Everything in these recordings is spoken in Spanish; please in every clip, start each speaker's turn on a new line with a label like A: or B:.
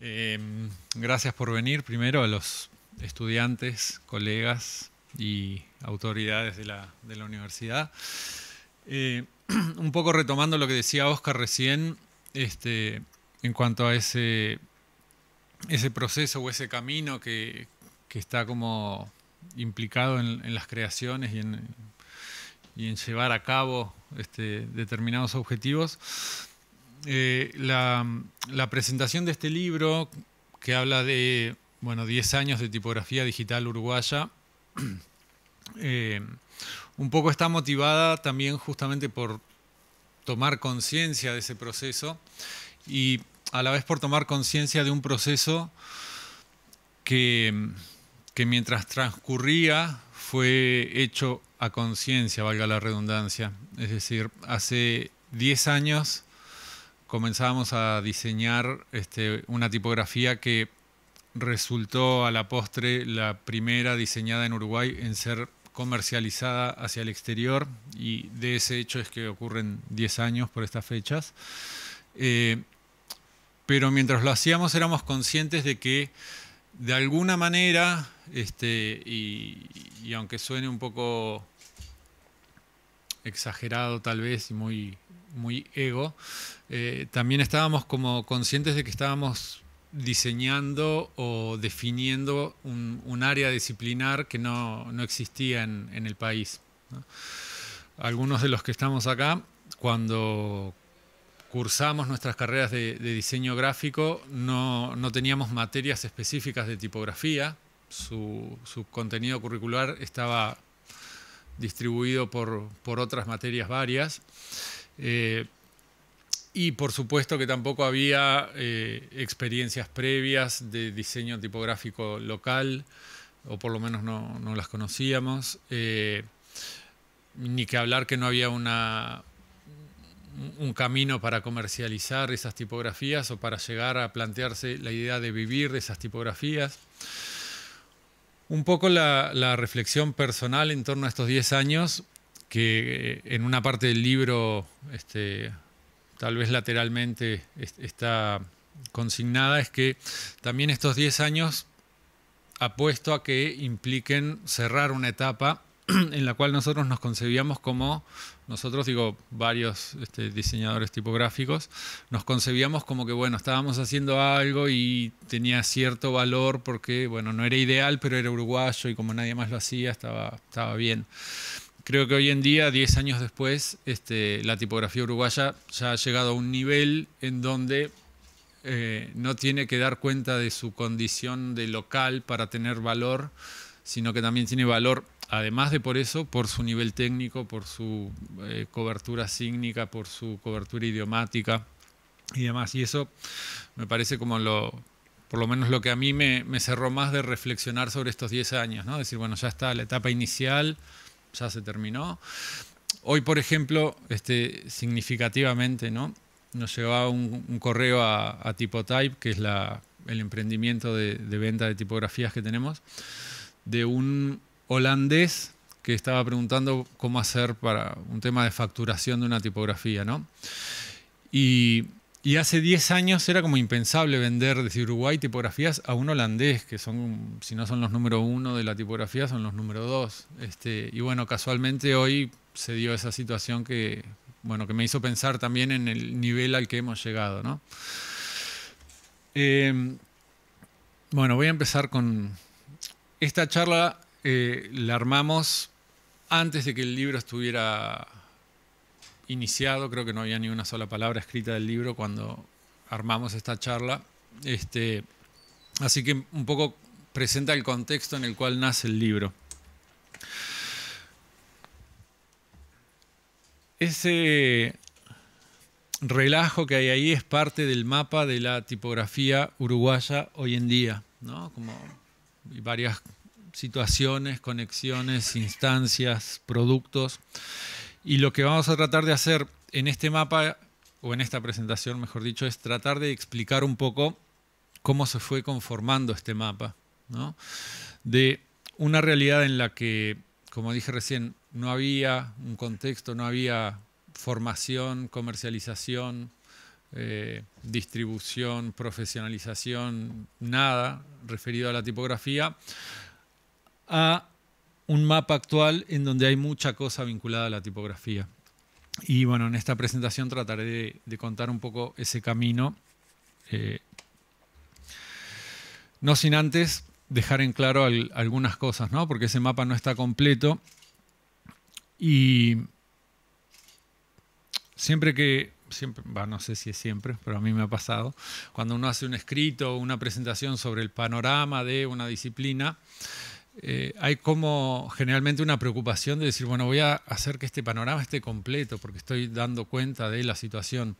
A: Em, gracias por venir primero a los estudiantes, colegas y autoridades de la, universidad. Eh, un poco retomando lo que decía Oscar recién, este, en cuanto a ese, proceso o ese camino que, está como implicado en, las creaciones y en, llevar a cabo este, determinados objetivos. Eh, la, presentación de este libro, que habla de bueno, 10 años de tipografía digital uruguaya, eh, un poco está motivada también justamente por tomar conciencia de ese proceso y a la vez por tomar conciencia de un proceso que, que mientras transcurría fue hecho a conciencia, valga la redundancia. Es decir, hace 10 años comenzábamos a diseñar este, una tipografía que resultó a la postre la primera diseñada en Uruguay en ser comercializada hacia el exterior y de ese hecho es que ocurren 10 años por estas fechas. Eh, pero mientras lo hacíamos éramos conscientes de que de alguna manera, este, y aunque suene un poco exagerado tal vez y muy muy ego, eh, también estábamos como conscientes de que estábamos diseñando o definiendo un, área disciplinar que no, existía en, el país. Algunos de los que estamos acá, cuando cursamos nuestras carreras de, diseño gráfico, no, teníamos materias específicas de tipografía, su, contenido curricular estaba distribuido por, por otras materias varias eh, y por supuesto que tampoco había eh, experiencias previas de diseño tipográfico local, o por lo menos no, las conocíamos. Eh, ni que hablar que no había una, un camino para comercializar esas tipografías o para llegar a plantearse la idea de vivir de esas tipografías. Un poco la, la reflexión personal en torno a estos 10 años que eh, en una parte del libro, este, tal vez lateralmente, está consignada, es que también estos 10 años apuesto a que impliquen cerrar una etapa en la cual nosotros nos concebíamos como, nosotros digo, varios este, diseñadores tipográficos, nos concebíamos como que, bueno, estábamos haciendo algo y tenía cierto valor porque, bueno, no era ideal, pero era uruguayo y como nadie más lo hacía, estaba, estaba bien creo que hoy en día, 10 años después, este, la tipografía uruguaya ya ha llegado a un nivel en donde eh, no tiene que dar cuenta de su condición de local para tener valor, sino que también tiene valor, además de por eso, por su nivel técnico, por su eh, cobertura sígnica, por su cobertura idiomática y demás. Y eso me parece como lo, por lo menos lo que a mí me, cerró más de reflexionar sobre estos 10 años, ¿no? Decir, bueno, ya está la etapa inicial, ya se terminó. Hoy, por ejemplo, este, significativamente, ¿no? nos llegaba un, correo a, a, Typotype, que es la, el emprendimiento de, de, venta de tipografías que tenemos, de un holandés que estaba preguntando cómo hacer para un tema de facturación de una tipografía, ¿no? Y y hace 10 años era como impensable vender desde Uruguay tipografías a un holandés, que son, si no son los número uno de la tipografía, son los número dos. Este, y bueno, casualmente hoy se dio esa situación que, bueno, que me hizo pensar también en el nivel al que hemos llegado. Em, bueno, voy a empezar con... Esta charla eh, la armamos antes de que el libro estuviera iniciado, creo que no había ni una sola palabra escrita del libro cuando armamos esta charla. Este, así que un poco presenta el contexto en el cual nace el libro. Ese relajo que hay ahí es parte del mapa de la tipografía uruguaya hoy en día, ¿no? Como varias situaciones, conexiones, instancias, productos. Y lo que vamos a tratar de hacer en este mapa, o en esta presentación mejor dicho, es tratar de explicar un poco cómo se fue conformando este mapa. De una realidad en la que, como dije recién, no había un contexto, no había formación, comercialización, eh, distribución, profesionalización, nada referido a la tipografía, a un mapa actual en donde hay mucha cosa vinculada a la tipografía. Y bueno, en esta presentación trataré de, contar un poco ese camino. Eh, no sin antes dejar en claro algunas cosas, ¿no? Porque ese mapa no está completo. Y siempre que, siempre, va no sé si es siempre, pero a mí me ha pasado, cuando uno hace un escrito, o una presentación sobre el panorama de una disciplina, eh, hay como generalmente una preocupación de decir, bueno, voy a hacer que este panorama esté completo porque estoy dando cuenta de la situación.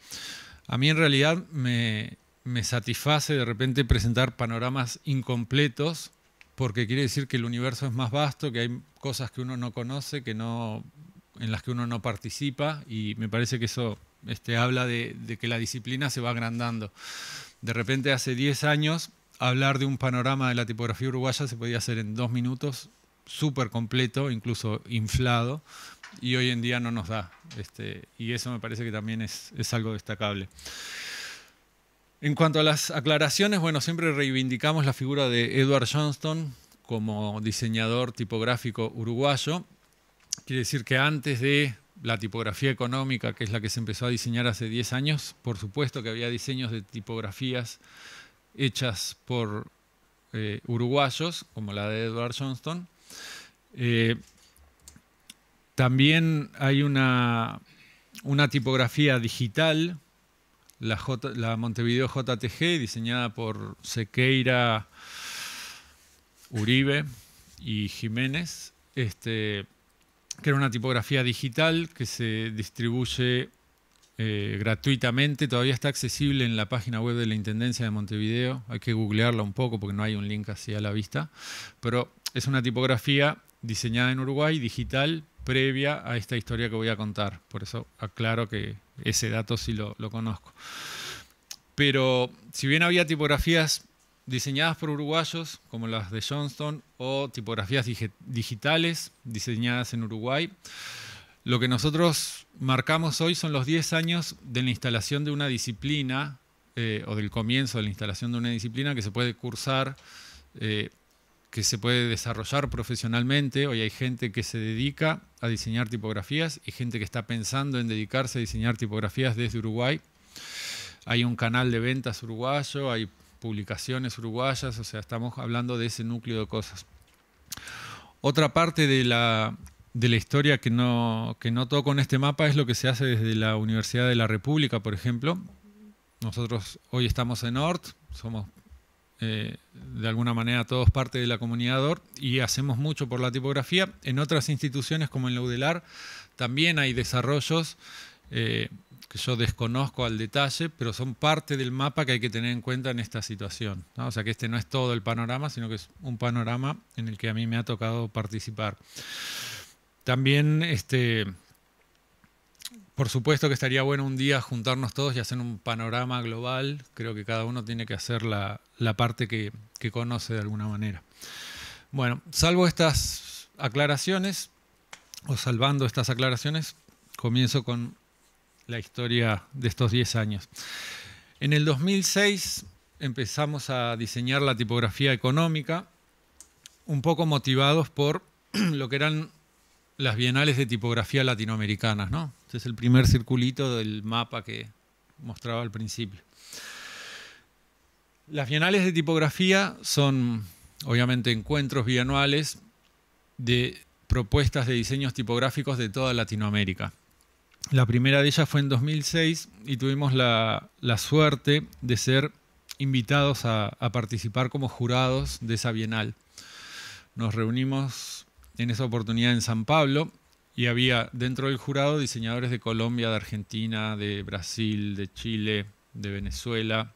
A: A mí en realidad me, me satisface de repente presentar panoramas incompletos porque quiere decir que el universo es más vasto, que hay cosas que uno no conoce, que no, en las que uno no participa y me parece que eso este, habla de, de que la disciplina se va agrandando. De repente hace 10 años hablar de un panorama de la tipografía uruguaya se podía hacer en dos minutos, súper completo, incluso inflado, y hoy en día no nos da. Este, y eso me parece que también es, algo destacable. En cuanto a las aclaraciones, bueno, siempre reivindicamos la figura de Edward Johnston como diseñador tipográfico uruguayo. Quiere decir que antes de la tipografía económica, que es la que se empezó a diseñar hace 10 años, por supuesto que había diseños de tipografías hechas por eh, uruguayos, como la de Edward Johnston. Eh, también hay una, una tipografía digital, la, Montevideo JTG, diseñada por Sequeira Uribe y Jiménez, este, que era una tipografía digital que se distribuye eh, gratuitamente, todavía está accesible en la página web de la Intendencia de Montevideo, hay que googlearla un poco porque no hay un link así a la vista, pero es una tipografía diseñada en Uruguay, digital, previa a esta historia que voy a contar, por eso aclaro que ese dato sí lo, conozco. Pero si bien había tipografías diseñadas por uruguayos, como las de Johnston, o tipografías digitales diseñadas en Uruguay, lo que nosotros marcamos hoy son los 10 años de la instalación de una disciplina, eh, o del comienzo de la instalación de una disciplina que se puede cursar, eh, que se puede desarrollar profesionalmente. Hoy hay gente que se dedica a diseñar tipografías y gente que está pensando en dedicarse a diseñar tipografías desde Uruguay. Hay un canal de ventas uruguayo, hay publicaciones uruguayas, o sea, estamos hablando de ese núcleo de cosas. Otra parte de la de la historia que no, toco en este mapa es lo que se hace desde la Universidad de la República, por ejemplo. Nosotros hoy estamos en ORT, somos eh, de alguna manera todos parte de la comunidad ORT y hacemos mucho por la tipografía. En otras instituciones como en la UDELAR también hay desarrollos eh, que yo desconozco al detalle, pero son parte del mapa que hay que tener en cuenta en esta situación. O sea que este no es todo el panorama, sino que es un panorama en el que a mí me ha tocado participar. También, este, por supuesto que estaría bueno un día juntarnos todos y hacer un panorama global. Creo que cada uno tiene que hacer la, parte que, que conoce de alguna manera. Bueno, salvo estas aclaraciones, o salvando estas aclaraciones, comienzo con la historia de estos 10 años. En el 2006 empezamos a diseñar la tipografía económica, un poco motivados por lo que eran las bienales de tipografía latinoamericanas, ¿no? Este es el primer circulito del mapa que mostraba al principio. Las bienales de tipografía son, obviamente, encuentros bianuales de propuestas de diseños tipográficos de toda Latinoamérica. La primera de ellas fue en 2006 y tuvimos la, suerte de ser invitados a participar como jurados de esa bienal. Nos reunimos en esa oportunidad en San Pablo y había dentro del jurado diseñadores de Colombia, de Argentina, de Brasil, de Chile, de Venezuela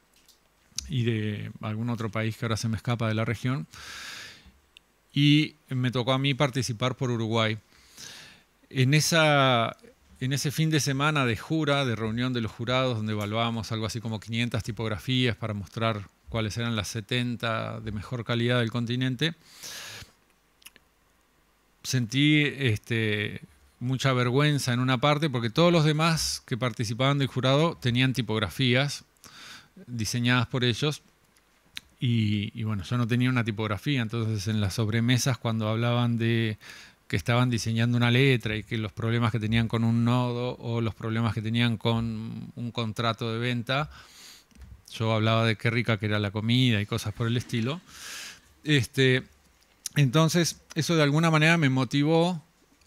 A: y de algún otro país que ahora se me escapa de la región. Y me tocó a mí participar por Uruguay. En, esa, en ese fin de semana de jura, de reunión de los jurados, donde evaluábamos algo así como 500 tipografías para mostrar cuáles eran las 70 de mejor calidad del continente, sentí este, mucha vergüenza en una parte porque todos los demás que participaban del jurado tenían tipografías diseñadas por ellos. Y, bueno, yo no tenía una tipografía, entonces en las sobremesas cuando hablaban de que estaban diseñando una letra y que los problemas que tenían con un nodo o los problemas que tenían con un contrato de venta, yo hablaba de qué rica que era la comida y cosas por el estilo. Este, entonces, eso de alguna manera me motivó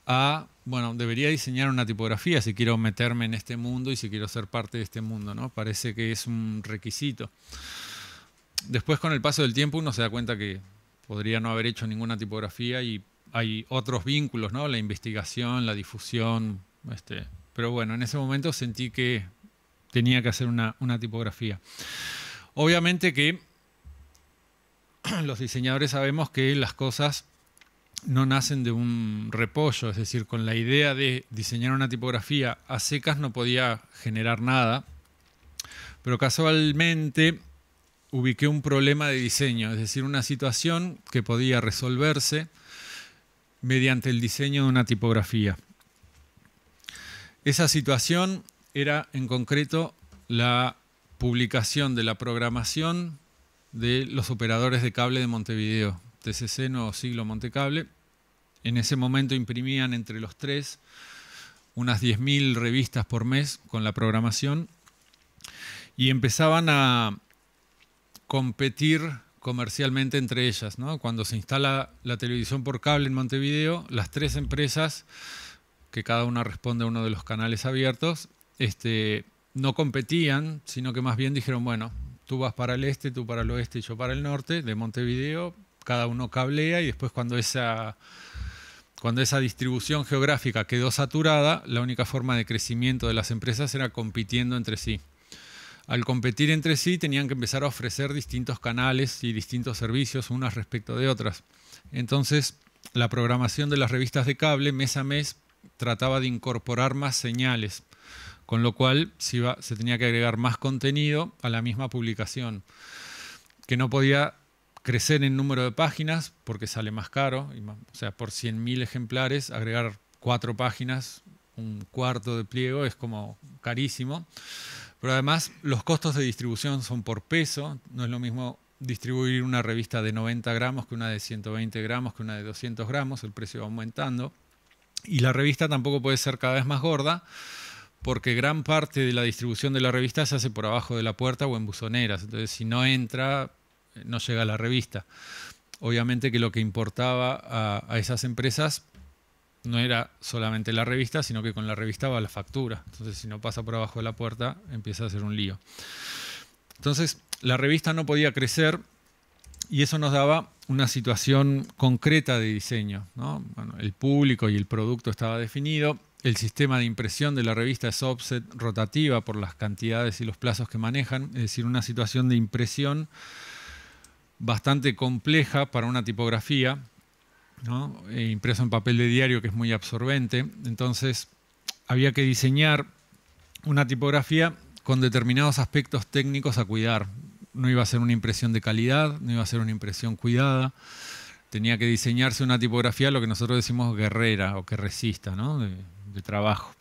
A: a, bueno, debería diseñar una tipografía si quiero meterme en este mundo y si quiero ser parte de este mundo, ¿no? Parece que es un requisito. Después, con el paso del tiempo, uno se da cuenta que podría no haber hecho ninguna tipografía y hay otros vínculos, ¿no? La investigación, la difusión, este, Pero bueno, en ese momento sentí que tenía que hacer una, una tipografía. Obviamente que los diseñadores sabemos que las cosas no nacen de un repollo, es decir, con la idea de diseñar una tipografía a secas no podía generar nada, pero casualmente ubiqué un problema de diseño, es decir, una situación que podía resolverse mediante el diseño de una tipografía. Esa situación era en concreto la publicación de la programación de los operadores de cable de Montevideo, TCC, no Siglo Montecable. En ese momento imprimían entre los tres unas 10.000 revistas por mes con la programación y empezaban a competir comercialmente entre ellas. Cuando se instala la televisión por cable en Montevideo, las tres empresas, que cada una responde a uno de los canales abiertos, este, no competían, sino que más bien dijeron, bueno, tú vas para el este, tú para el oeste y yo para el norte de Montevideo, cada uno cablea y después cuando esa, cuando esa distribución geográfica quedó saturada, la única forma de crecimiento de las empresas era compitiendo entre sí. Al competir entre sí tenían que empezar a ofrecer distintos canales y distintos servicios unas respecto de otras. Entonces, la programación de las revistas de cable mes a mes trataba de incorporar más señales con lo cual se, tenía que agregar más contenido a la misma publicación, que no podía crecer en número de páginas porque sale más caro, o sea, por 100.000 ejemplares, agregar cuatro páginas, un cuarto de pliego, es como carísimo. Pero además los costos de distribución son por peso, no es lo mismo distribuir una revista de 90 gramos que una de 120 gramos, que una de 200 gramos, el precio va aumentando. Y la revista tampoco puede ser cada vez más gorda porque gran parte de la distribución de la revista se hace por abajo de la puerta o en buzoneras. Entonces, si no entra, eh, no llega a la revista. Obviamente que lo que importaba a, esas empresas no era solamente la revista, sino que con la revista va la factura. Entonces, si no pasa por abajo de la puerta, empieza a ser un lío. Entonces, la revista no podía crecer y eso nos daba una situación concreta de diseño. el público y el producto estaba definido el sistema de impresión de la revista es offset rotativa por las cantidades y los plazos que manejan, es decir, una situación de impresión bastante compleja para una tipografía, ¿no? E impreso en papel de diario que es muy absorbente. Entonces, había que diseñar una tipografía con determinados aspectos técnicos a cuidar. No iba a ser una impresión de calidad, no iba a ser una impresión cuidada. Tenía que diseñarse una tipografía, lo que nosotros decimos guerrera o que resista, ¿no? de trabajo.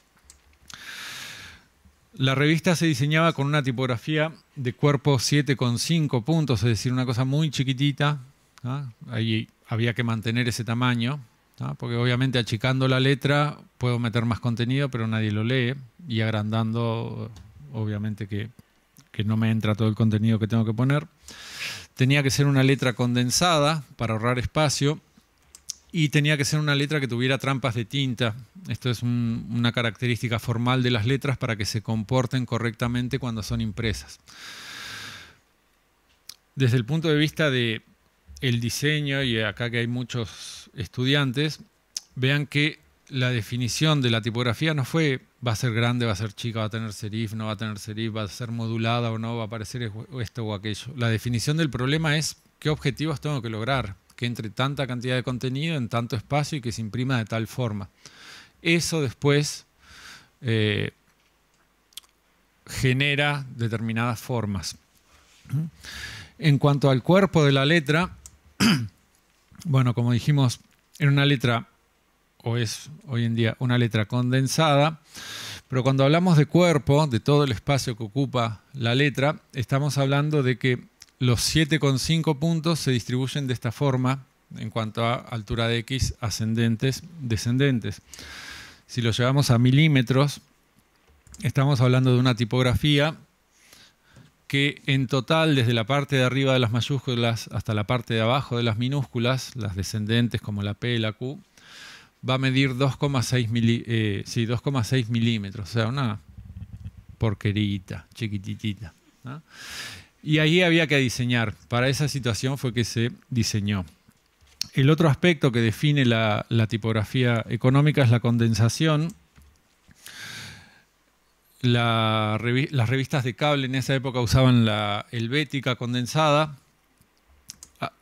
A: La revista se diseñaba con una tipografía de cuerpo 7,5 puntos, es decir, una cosa muy chiquitita. Ahí había que mantener ese tamaño, porque obviamente achicando la letra puedo meter más contenido, pero nadie lo lee. Y agrandando, obviamente que, que no me entra todo el contenido que tengo que poner. Tenía que ser una letra condensada para ahorrar espacio y tenía que ser una letra que tuviera trampas de tinta. Esto es una característica formal de las letras para que se comporten correctamente cuando son impresas. Desde el punto de vista de el diseño, y acá que hay muchos estudiantes, vean que la definición de la tipografía no fue va a ser grande, va a ser chica, va a tener serif, no va a tener serif, va a ser modulada o no, va a aparecer esto o aquello. La definición del problema es qué objetivos tengo que lograr, que entre tanta cantidad de contenido en tanto espacio y que se imprima de tal forma. Eso después eh, genera determinadas formas. En cuanto al cuerpo de la letra, bueno, como dijimos, en una letra, o es hoy en día una letra condensada, pero cuando hablamos de cuerpo, de todo el espacio que ocupa la letra, estamos hablando de que los 7,5 puntos se distribuyen de esta forma en cuanto a altura de X ascendentes, descendentes. Si lo llevamos a milímetros, estamos hablando de una tipografía que en total, desde la parte de arriba de las mayúsculas hasta la parte de abajo de las minúsculas, las descendentes como la P y la Q, va a medir 2,6 eh, milímetros, o sea, una porquerita, chiquititita. Y ahí había que diseñar. Para esa situación fue que se diseñó. El otro aspecto que define la, tipografía económica es la condensación. las revistas de cable en esa época usaban la helvética condensada. Ah,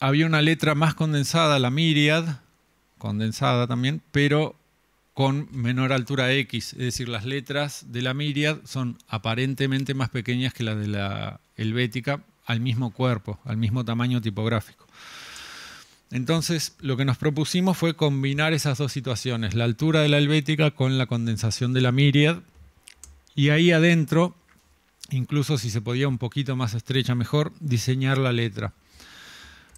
A: había una letra más condensada, la Myriad, condensada también, pero con menor altura X, es decir, las letras de la Miriad son aparentemente más pequeñas que las de la helvética al mismo cuerpo, al mismo tamaño tipográfico. Entonces, lo que nos propusimos fue combinar esas dos situaciones, la altura de la helvética con la condensación de la Miriad, y ahí adentro, incluso si se podía un poquito más estrecha mejor, diseñar la letra.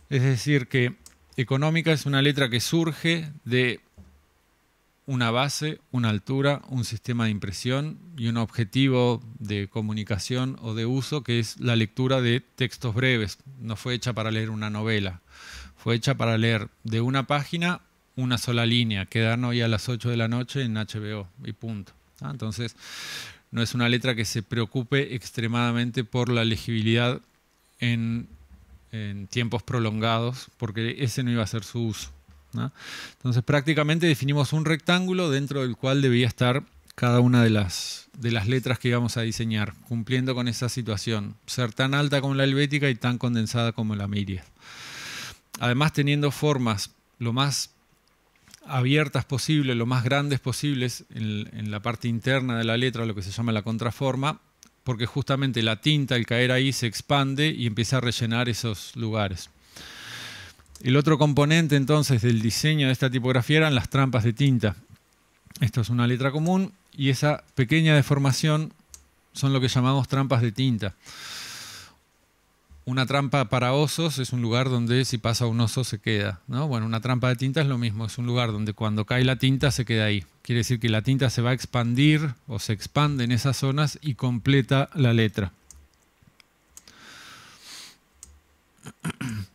A: Es decir, que económica es una letra que surge de una base, una altura, un sistema de impresión y un objetivo de comunicación o de uso que es la lectura de textos breves. No fue hecha para leer una novela, fue hecha para leer de una página una sola línea, quedarnos hoy a las 8 de la noche en HBO y punto. Entonces, no es una letra que se preocupe extremadamente por la legibilidad en tiempos prolongados, porque ese no iba a ser su uso. Entonces prácticamente definimos un rectángulo dentro del cual debía estar cada una de las, de las letras que íbamos a diseñar, cumpliendo con esa situación, ser tan alta como la helvética y tan condensada como la miria. Además teniendo formas lo más abiertas posible, lo más grandes posibles en, en, la parte interna de la letra, lo que se llama la contraforma, porque justamente la tinta, al caer ahí, se expande y empieza a rellenar esos lugares. El otro componente entonces del diseño de esta tipografía eran las trampas de tinta. Esto es una letra común y esa pequeña deformación son lo que llamamos trampas de tinta. Una trampa para osos es un lugar donde si pasa un oso se queda. ¿no? Bueno, una trampa de tinta es lo mismo, es un lugar donde cuando cae la tinta se queda ahí. Quiere decir que la tinta se va a expandir o se expande en esas zonas y completa la letra.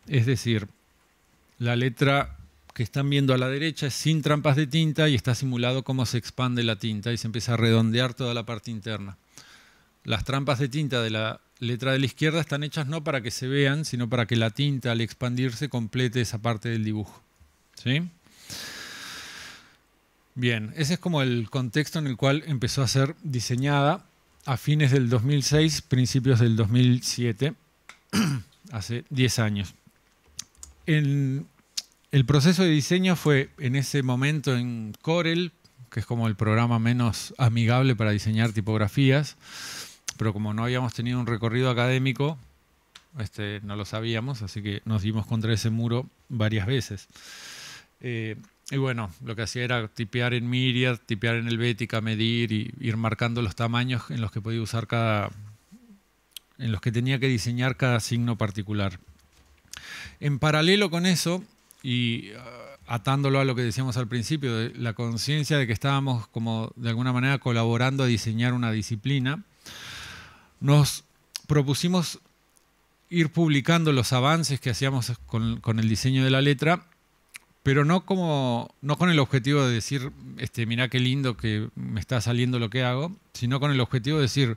A: Es decir, la letra que están viendo a la derecha es sin trampas de tinta y está simulado cómo se expande la tinta y se empieza a redondear toda la parte interna. Las trampas de tinta de la letra de la izquierda están hechas no para que se vean, sino para que la tinta al expandirse complete esa parte del dibujo. ¿Sí? Bien, ese es como el contexto en el cual empezó a ser diseñada a fines del 2006, principios del 2007, hace 10 años. El proceso de diseño fue en ese momento en Corel, que es como el programa menos amigable para diseñar tipografías, pero como no habíamos tenido un recorrido académico, este, no lo sabíamos, así que nos dimos contra ese muro varias veces. Eh, y bueno, lo que hacía era tipear en Myriad, tipear en Helvética, medir y ir marcando los tamaños en los que podía usar cada. en los que tenía que diseñar cada signo particular. En paralelo con eso, y ah, atándolo a lo que decíamos al principio, la conciencia de que estábamos como de alguna manera colaborando a diseñar una disciplina, nos propusimos ir publicando los avances que hacíamos con, el diseño de la letra, pero no, como, no con el objetivo de decir, este, mirá qué lindo que me está saliendo lo que hago, sino con el objetivo de decir,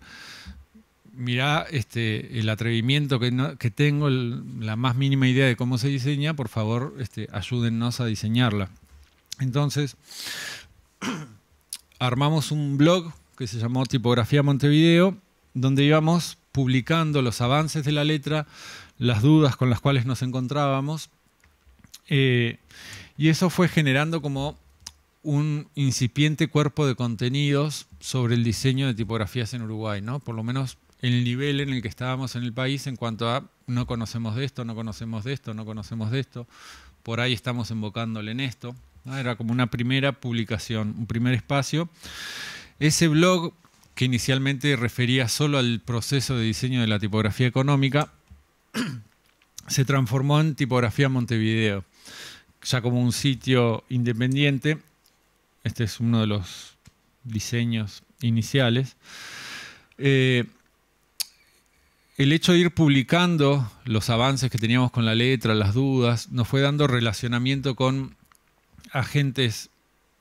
A: mirá este, el atrevimiento que, tengo, la más mínima idea de cómo se diseña, por favor este, ayúdennos a diseñarla. Entonces, armamos un blog que se llamó Tipografía Montevideo, donde íbamos publicando los avances de la letra, las dudas con las cuales nos encontrábamos, eh, y eso fue generando como un incipiente cuerpo de contenidos sobre el diseño de tipografías en Uruguay, ¿no? Por lo menos el nivel en el que estábamos en el país en cuanto a no conocemos de esto, no conocemos de esto, no conocemos de esto, por ahí estamos invocándole en esto. Era como una primera publicación, un primer espacio. Ese blog, que inicialmente refería solo al proceso de diseño de la tipografía económica, se transformó en Tipografía Montevideo, ya como un sitio independiente. Este es uno de los diseños iniciales. Eh, el hecho de ir publicando los avances que teníamos con la letra, las dudas, nos fue dando relacionamiento con agentes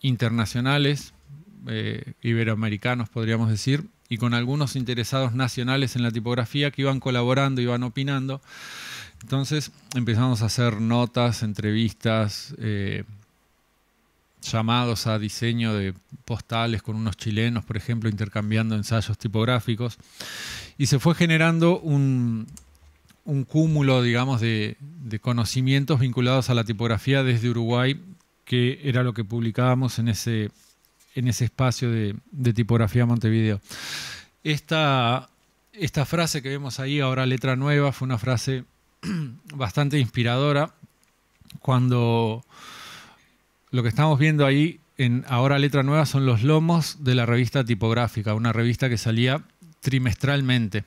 A: internacionales, eh, iberoamericanos podríamos decir, y con algunos interesados nacionales en la tipografía que iban colaborando, iban opinando. Entonces empezamos a hacer notas, entrevistas, eh, llamados a diseño de postales con unos chilenos, por ejemplo, intercambiando ensayos tipográficos y se fue generando un, cúmulo, digamos, de, conocimientos vinculados a la tipografía desde Uruguay, que era lo que publicábamos en ese, en ese espacio de, tipografía Montevideo. Esta, esta frase que vemos ahí, ahora letra nueva, fue una frase bastante inspiradora cuando lo que estamos viendo ahí en ahora letra nueva son los lomos de la revista tipográfica, una revista que salía trimestralmente.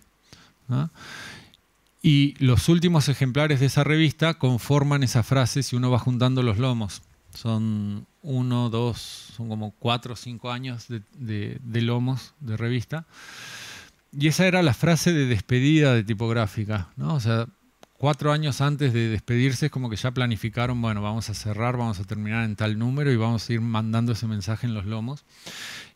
A: Y los últimos ejemplares de esa revista conforman esa frase si uno va juntando los lomos. Son uno, dos, son como cuatro o cinco años de, lomos de revista. Y esa era la frase de despedida de tipográfica. O sea, cuatro años antes de despedirse es como que ya planificaron, bueno, vamos a cerrar, vamos a terminar en tal número y vamos a ir mandando ese mensaje en los lomos.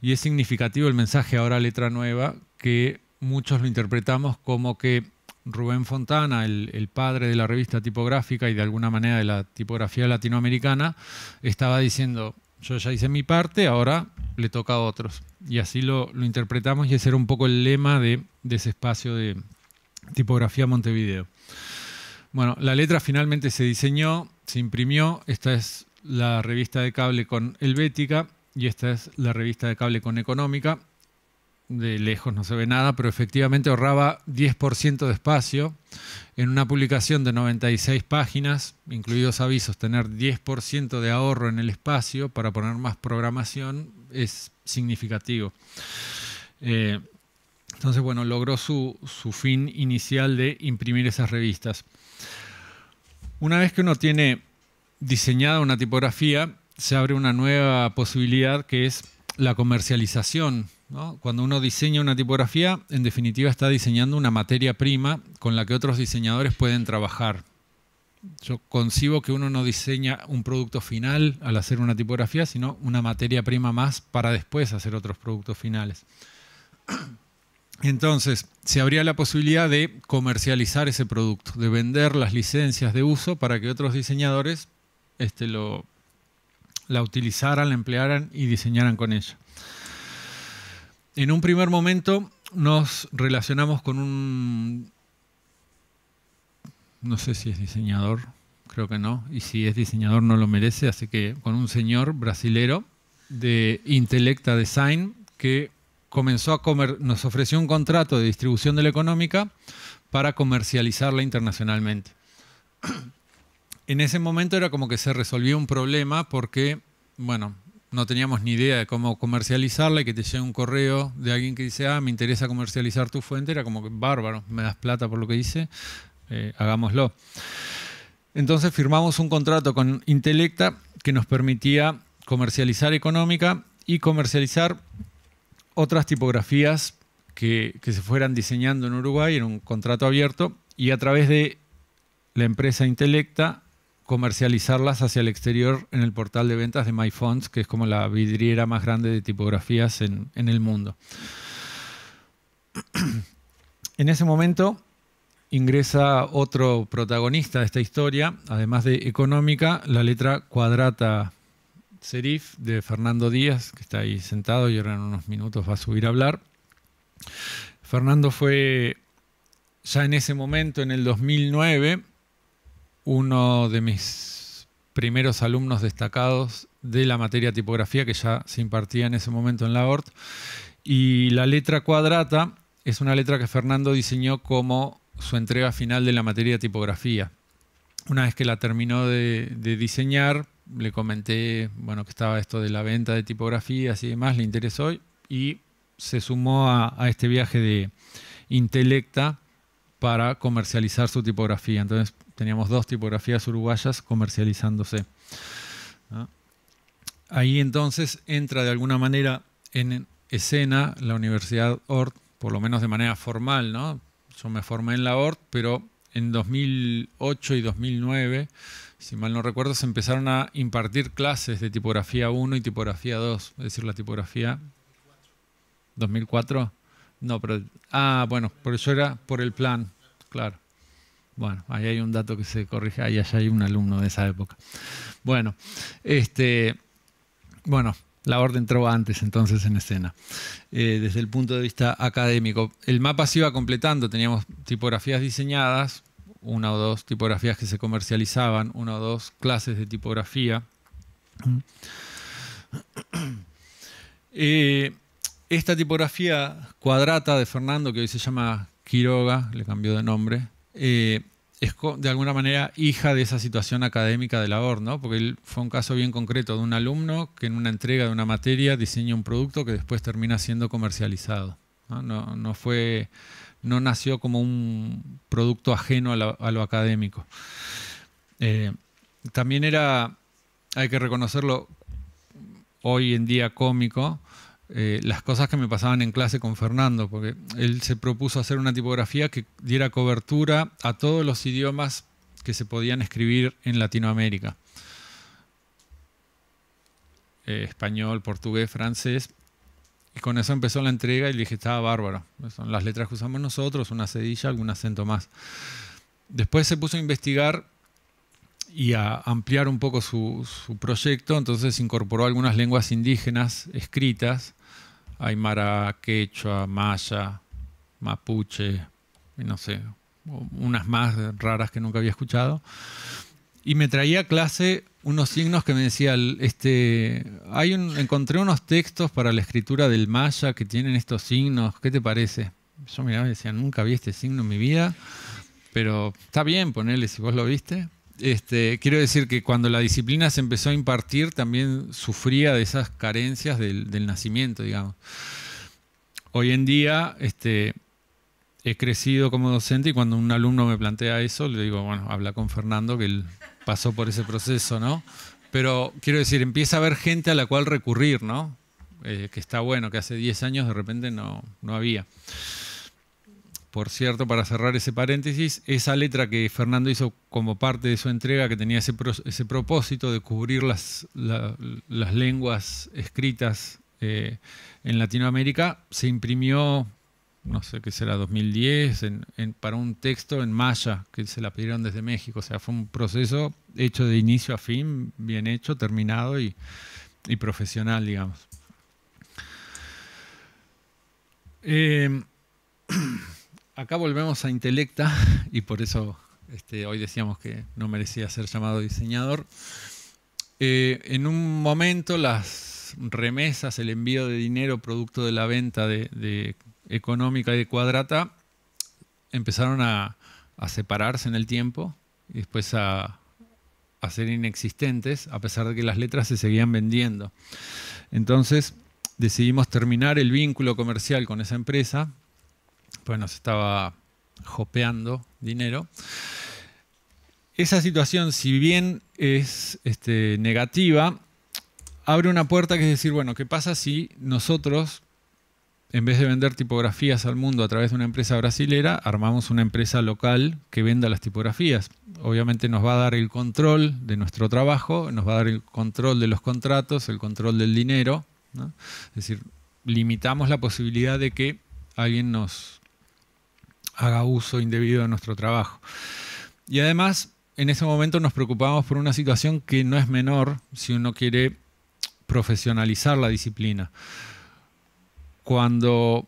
A: Y es significativo el mensaje ahora letra nueva, que muchos lo interpretamos como que Rubén Fontana, el, padre de la revista tipográfica y de alguna manera de la tipografía latinoamericana, estaba diciendo, yo ya hice mi parte, ahora le toca a otros. Y así lo, lo interpretamos y ese era un poco el lema de, de ese espacio de tipografía Montevideo. Bueno, la letra finalmente se diseñó, se imprimió. Esta es la revista de cable con Helvética y esta es la revista de cable con Económica. De lejos no se ve nada, pero efectivamente ahorraba 10% de espacio. En una publicación de 96 páginas, incluidos avisos, tener 10% de ahorro en el espacio para poner más programación es significativo. Eh, entonces, bueno, logró su fin inicial de imprimir esas revistas. Una vez que uno tiene diseñada una tipografía, se abre una nueva posibilidad que es la comercialización. Cuando uno diseña una tipografía, en definitiva está diseñando una materia prima con la que otros diseñadores pueden trabajar. Yo concibo que uno no diseña un producto final al hacer una tipografía, sino una materia prima más para después hacer otros productos finales. Entonces, se abría la posibilidad de comercializar ese producto, de vender las licencias de uso para que otros diseñadores este, la utilizaran, la emplearan y diseñaran con ella. En un primer momento nos relacionamos con un... No sé si es diseñador, creo que no, y si es diseñador no lo merece, así que con un señor brasilero de Intellecta Design que comenzó a comer nos ofreció un contrato de distribución de la económica para comercializarla internacionalmente. En ese momento era como que se resolvió un problema porque, bueno, no teníamos ni idea de cómo comercializarla y que te llegue un correo de alguien que dice, ah, me interesa comercializar tu fuente, era como que bárbaro, me das plata por lo que hice, eh, hagámoslo. Entonces firmamos un contrato con Intelecta que nos permitía comercializar económica y comercializar otras tipografías que, se fueran diseñando en Uruguay en un contrato abierto y a través de la empresa Intelecta comercializarlas hacia el exterior en el portal de ventas de MyFonts, que es como la vidriera más grande de tipografías en, en el mundo. En ese momento ingresa otro protagonista de esta historia, además de económica, la letra cuadrata Serif de Fernando Díaz, que está ahí sentado y ahora en unos minutos va a subir a hablar. Fernando fue ya en ese momento, en el 2009, uno de mis primeros alumnos destacados de la materia tipografía que ya se impartía en ese momento en la ORT. Y la letra cuadrata es una letra que Fernando diseñó como su entrega final de la materia tipografía. Una vez que la terminó de diseñar, le comenté, bueno, que estaba esto de la venta de tipografías y demás, le interesó y se sumó a, este viaje de Intelecta para comercializar su tipografía. Entonces teníamos dos tipografías uruguayas comercializándose. Ahí entonces entra de alguna manera en escena la Universidad Ort, por lo menos de manera formal, ¿no? Yo me formé en la Ort, pero en 2008 y 2009 si mal no recuerdo, se empezaron a impartir clases de tipografía 1 y tipografía 2, es decir, la tipografía 2004. No, pero ah, bueno, por eso era por el plan, claro. Bueno, ahí hay un dato que se corrige, ahí allá hay un alumno de esa época. Bueno, este bueno, la orden entró antes entonces en escena. Eh, desde el punto de vista académico, el mapa se iba completando, teníamos tipografías diseñadas una o dos tipografías que se comercializaban, una o dos clases de tipografía. Eh, esta tipografía cuadrata de Fernando, que hoy se llama Quiroga, le cambió de nombre, eh, es de alguna manera hija de esa situación académica de labor, ¿no? porque él fue un caso bien concreto de un alumno que en una entrega de una materia diseña un producto que después termina siendo comercializado. No, no fue no nació como un producto ajeno a, lo académico. Eh, también era, hay que reconocerlo, hoy en día cómico, eh, las cosas que me pasaban en clase con Fernando, porque él se propuso hacer una tipografía que diera cobertura a todos los idiomas que se podían escribir en Latinoamérica. Eh, español, portugués, francés, y con eso empezó la entrega y le dije, estaba bárbaro. Son las letras que usamos nosotros, una cedilla, algún acento más. Después se puso a investigar y a ampliar un poco su, proyecto, entonces incorporó algunas lenguas indígenas escritas, aymara, quechua, maya, mapuche, y no sé, unas más raras que nunca había escuchado. Y me traía clase unos signos que me decía, este, hay un, encontré unos textos para la escritura del maya que tienen estos signos, ¿qué te parece? Yo miraba y decía, nunca vi este signo en mi vida, pero está bien ponerle si vos lo viste. Este, quiero decir que cuando la disciplina se empezó a impartir también sufría de esas carencias del, del nacimiento, digamos. Hoy en día este, he crecido como docente y cuando un alumno me plantea eso, le digo, bueno, habla con Fernando que él pasó por ese proceso, ¿no? Pero quiero decir, empieza a haber gente a la cual recurrir, ¿no? Eh, que está bueno, que hace 10 años de repente no, no había. Por cierto, para cerrar ese paréntesis, esa letra que Fernando hizo como parte de su entrega, que tenía ese, ese propósito de cubrir las, las lenguas escritas eh, en Latinoamérica, se imprimió no sé qué será, 2010, para un texto en maya que se la pidieron desde México. O sea, fue un proceso hecho de inicio a fin, bien hecho, terminado y, profesional, digamos. Em, acá volvemos a Intelecta y por eso este, hoy decíamos que no merecía ser llamado diseñador. Eh, en un momento las remesas, el envío de dinero producto de la venta de, de económica y de Cuadrata empezaron a, separarse en el tiempo y después a, ser inexistentes, a pesar de que las letras se seguían vendiendo. Entonces decidimos terminar el vínculo comercial con esa empresa, pues nos estaba jopeando dinero. Esa situación, si bien es este, negativa, abre una puerta que es decir, bueno, ¿qué pasa si nosotros en vez de vender tipografías al mundo a través de una empresa brasilera, armamos una empresa local que venda las tipografías. Obviamente nos va a dar el control de nuestro trabajo, nos va a dar el control de los contratos, el control del dinero. Es decir, limitamos la posibilidad de que alguien nos haga uso indebido de nuestro trabajo. Y además, en ese momento nos preocupamos por una situación que no es menor si uno quiere profesionalizar la disciplina cuando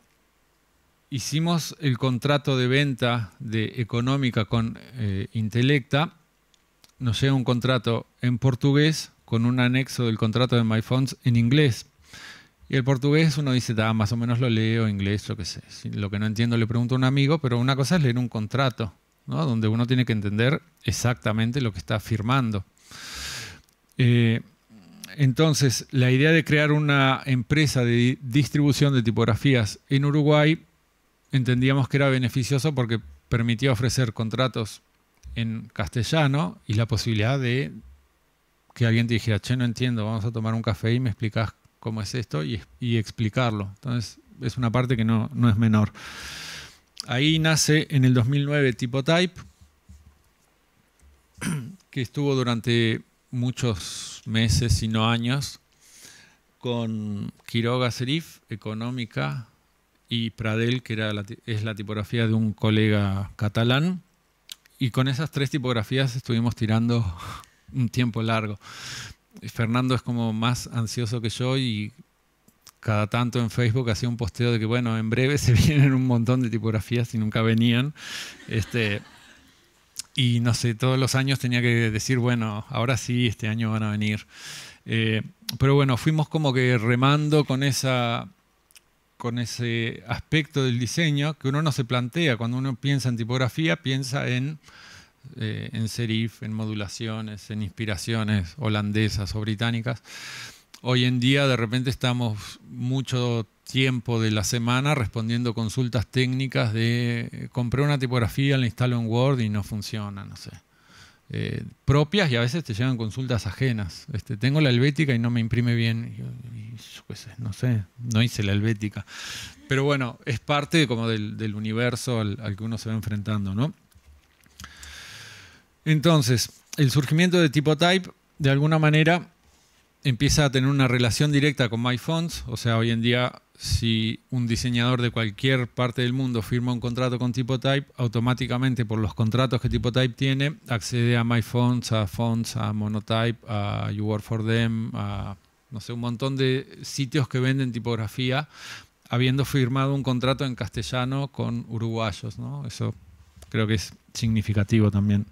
A: hicimos el contrato de venta de Económica con eh, Intelecta, nos llega un contrato en portugués con un anexo del contrato de MyFonts en inglés. Y el portugués uno dice, más o menos lo leo, inglés, lo que sé. Lo que no entiendo le pregunto a un amigo, pero una cosa es leer un contrato, donde uno tiene que entender exactamente lo que está firmando. Eh, entonces la idea de crear una empresa de distribución de tipografías en Uruguay entendíamos que era beneficioso porque permitía ofrecer contratos en castellano y la posibilidad de que alguien te dijera, che, no entiendo, vamos a tomar un café y me explicas cómo es esto y, explicarlo. Entonces es una parte que no, no es menor. Ahí nace en el 2009 Typotype, que estuvo durante muchos meses, si no años, con Quiroga Serif, Económica, y Pradel, que era es la tipografía de un colega catalán. Y con esas tres tipografías estuvimos tirando un tiempo largo. Fernando es como más ansioso que yo y cada tanto en Facebook hacía un posteo de que, bueno, en breve se vienen un montón de tipografías y nunca venían. Este, y no sé, todos los años tenía que decir, bueno, ahora sí, este año van a venir. Eh, pero bueno, fuimos como que remando con, esa, con ese aspecto del diseño que uno no se plantea. Cuando uno piensa en tipografía, piensa en, eh, en serif, en modulaciones, en inspiraciones holandesas o británicas. Hoy en día de repente estamos mucho tiempo de la semana respondiendo consultas técnicas de eh, compré una tipografía, la instalo en Word y no funciona, no sé. Eh, propias y a veces te llegan consultas ajenas. Este, tengo la helvética y no me imprime bien. no sé, no hice la helvética. Pero bueno, es parte como del, universo al, que uno se va enfrentando, ¿no? Entonces, el surgimiento de type de alguna manera, empieza a tener una relación directa con MyFonts, o sea, hoy en día si un diseñador de cualquier parte del mundo firma un contrato con TipoType, automáticamente por los contratos que TipoType tiene, accede a MyFonts, a Fonts, a Monotype, a You Work for Them, a no sé, un montón de sitios que venden tipografía, habiendo firmado un contrato en castellano con uruguayos, ¿no? Eso creo que es significativo también.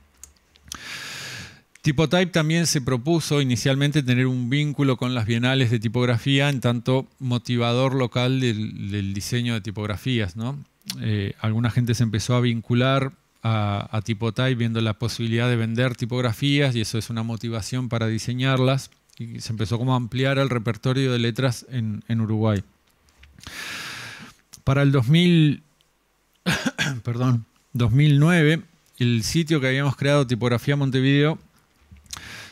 A: Typotype también se propuso inicialmente tener un vínculo con las bienales de tipografía en tanto motivador local del, diseño de tipografías. Eh, alguna gente se empezó a vincular a, a Typotype viendo la posibilidad de vender tipografías y eso es una motivación para diseñarlas y se empezó como a ampliar el repertorio de letras en, en Uruguay. Para el 2000, perdón, 2009, el sitio que habíamos creado, Tipografía Montevideo,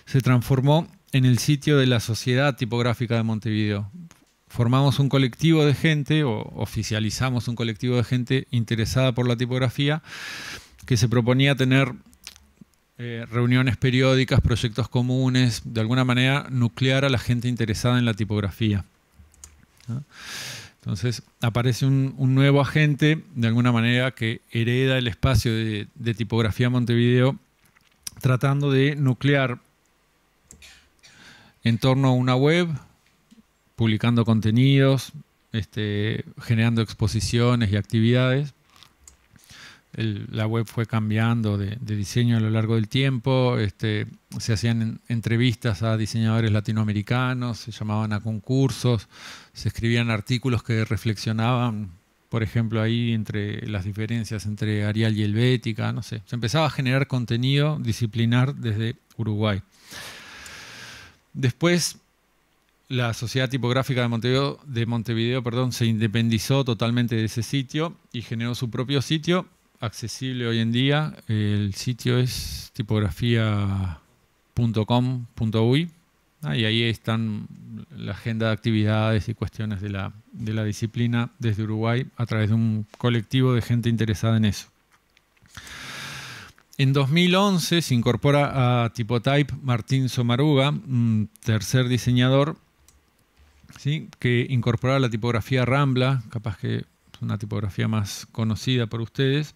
A: se transformó en el sitio de la Sociedad Tipográfica de Montevideo. Formamos un colectivo de gente, o oficializamos un colectivo de gente interesada por la tipografía, que se proponía tener eh, reuniones periódicas, proyectos comunes, de alguna manera nuclear a la gente interesada en la tipografía. Entonces aparece un, nuevo agente, de alguna manera, que hereda el espacio de, de tipografía Montevideo, tratando de nuclear en torno a una web, publicando contenidos, este, generando exposiciones y actividades. la web fue cambiando de, diseño a lo largo del tiempo, este, se hacían entrevistas a diseñadores latinoamericanos, se llamaban a concursos, se escribían artículos que reflexionaban, por ejemplo, ahí entre las diferencias entre Arial y Helvética, no sé. Se empezaba a generar contenido disciplinar desde Uruguay. Después, la Sociedad Tipográfica de Montevideo, perdón, se independizó totalmente de ese sitio y generó su propio sitio, accesible hoy en día. El sitio es tipografía.com.uy ah, y ahí están la agenda de actividades y cuestiones de la disciplina desde Uruguay a través de un colectivo de gente interesada en eso. En 2011 se incorpora a Typotype Martín Somaruga, tercer diseñador, ¿sí? que incorpora la tipografía Rambla, capaz que es una tipografía más conocida por ustedes.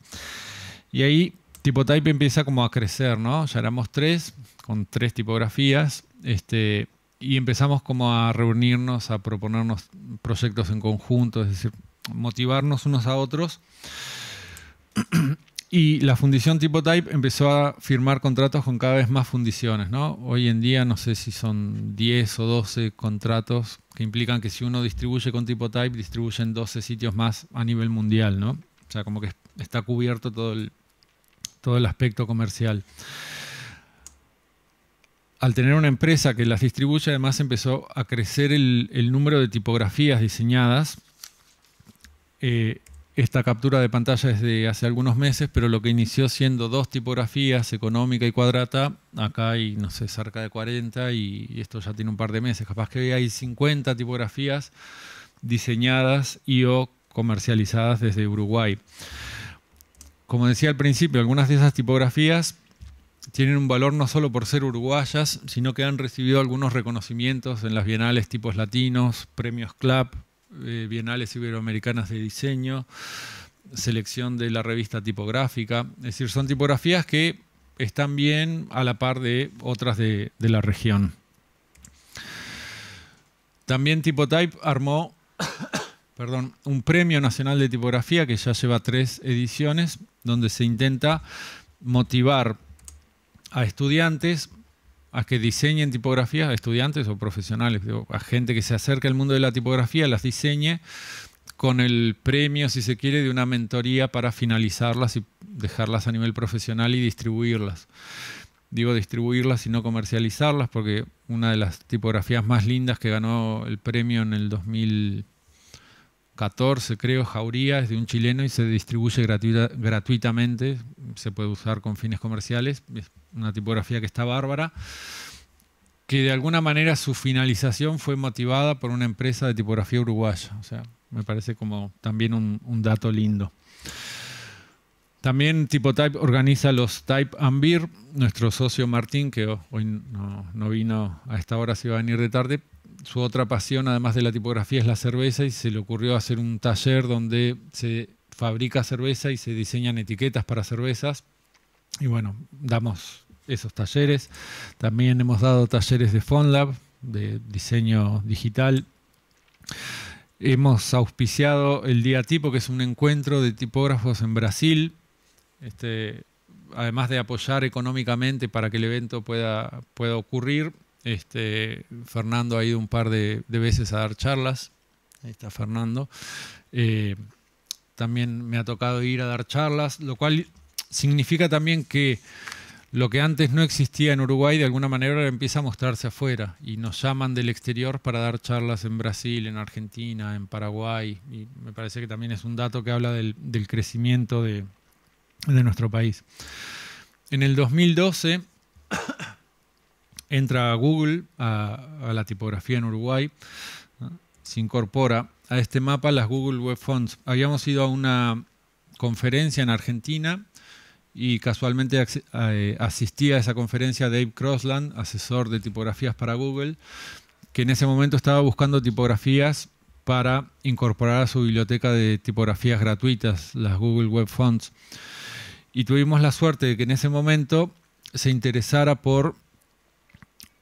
A: Y ahí Typotype empieza como a crecer, ¿no? Ya éramos tres, con tres tipografías, este, y empezamos como a reunirnos, a proponernos proyectos en conjunto, es decir, motivarnos unos a otros. Y la fundición tipo empezó a firmar contratos con cada vez más fundiciones, ¿no? Hoy en día no sé si son 10 o 12 contratos que implican que si uno distribuye con tipo Type, distribuyen 12 sitios más a nivel mundial, ¿no? O sea, como que está cubierto todo el, todo el aspecto comercial. Al tener una empresa que las distribuye, además empezó a crecer el, número de tipografías diseñadas. Eh, esta captura de pantalla es de hace algunos meses, pero lo que inició siendo dos tipografías, económica y cuadrata, acá hay, no sé, cerca de 40 y esto ya tiene un par de meses, capaz que hay 50 tipografías diseñadas y o comercializadas desde Uruguay. Como decía al principio, algunas de esas tipografías tienen un valor no solo por ser uruguayas, sino que han recibido algunos reconocimientos en las bienales tipos latinos, premios CLAP, eh, bienales Iberoamericanas de Diseño, selección de la revista tipográfica. Es decir, son tipografías que están bien a la par de otras de, la región. También Typotype armó perdón, un premio nacional de tipografía que ya lleva tres ediciones, donde se intenta motivar a estudiantes a que diseñen tipografías a estudiantes o profesionales, digo, a gente que se acerca al mundo de la tipografía, las diseñe con el premio, si se quiere, de una mentoría para finalizarlas y dejarlas a nivel profesional y distribuirlas. Digo distribuirlas y no comercializarlas, porque una de las tipografías más lindas que ganó el premio en el 2000 14, creo, jauría, es de un chileno y se distribuye gratuita, gratuitamente, se puede usar con fines comerciales, es una tipografía que está bárbara, que de alguna manera su finalización fue motivada por una empresa de tipografía uruguaya, o sea, me parece como también un, dato lindo. También TipoType organiza los Type Ambir, Nuestro socio Martín, que hoy no, no, vino a esta hora, se iba a venir de tarde, su otra pasión, además de la tipografía, es la cerveza y se le ocurrió hacer un taller donde se fabrica cerveza y se diseñan etiquetas para cervezas. Y bueno, damos esos talleres. También hemos dado talleres de FonLab, de diseño digital. Hemos auspiciado el Día Tipo, que es un encuentro de tipógrafos en Brasil. Este, además de apoyar económicamente para que el evento pueda, pueda ocurrir, este, Fernando ha ido un par de, veces a dar charlas. Ahí está Fernando. Eh, también me ha tocado ir a dar charlas, lo cual significa también que lo que antes no existía en Uruguay de alguna manera empieza a mostrarse afuera y nos llaman del exterior para dar charlas en Brasil, en Argentina, en Paraguay y me parece que también es un dato que habla del, crecimiento de, de, nuestro país. En el 2012 entra a Google, a, la tipografía en Uruguay, se incorpora a este mapa las Google Web Fonts. Habíamos ido a una conferencia en Argentina y casualmente eh, asistía a esa conferencia Dave Crossland, asesor de tipografías para Google, que en ese momento estaba buscando tipografías para incorporar a su biblioteca de tipografías gratuitas, las Google Web Fonts. Y tuvimos la suerte de que en ese momento se interesara por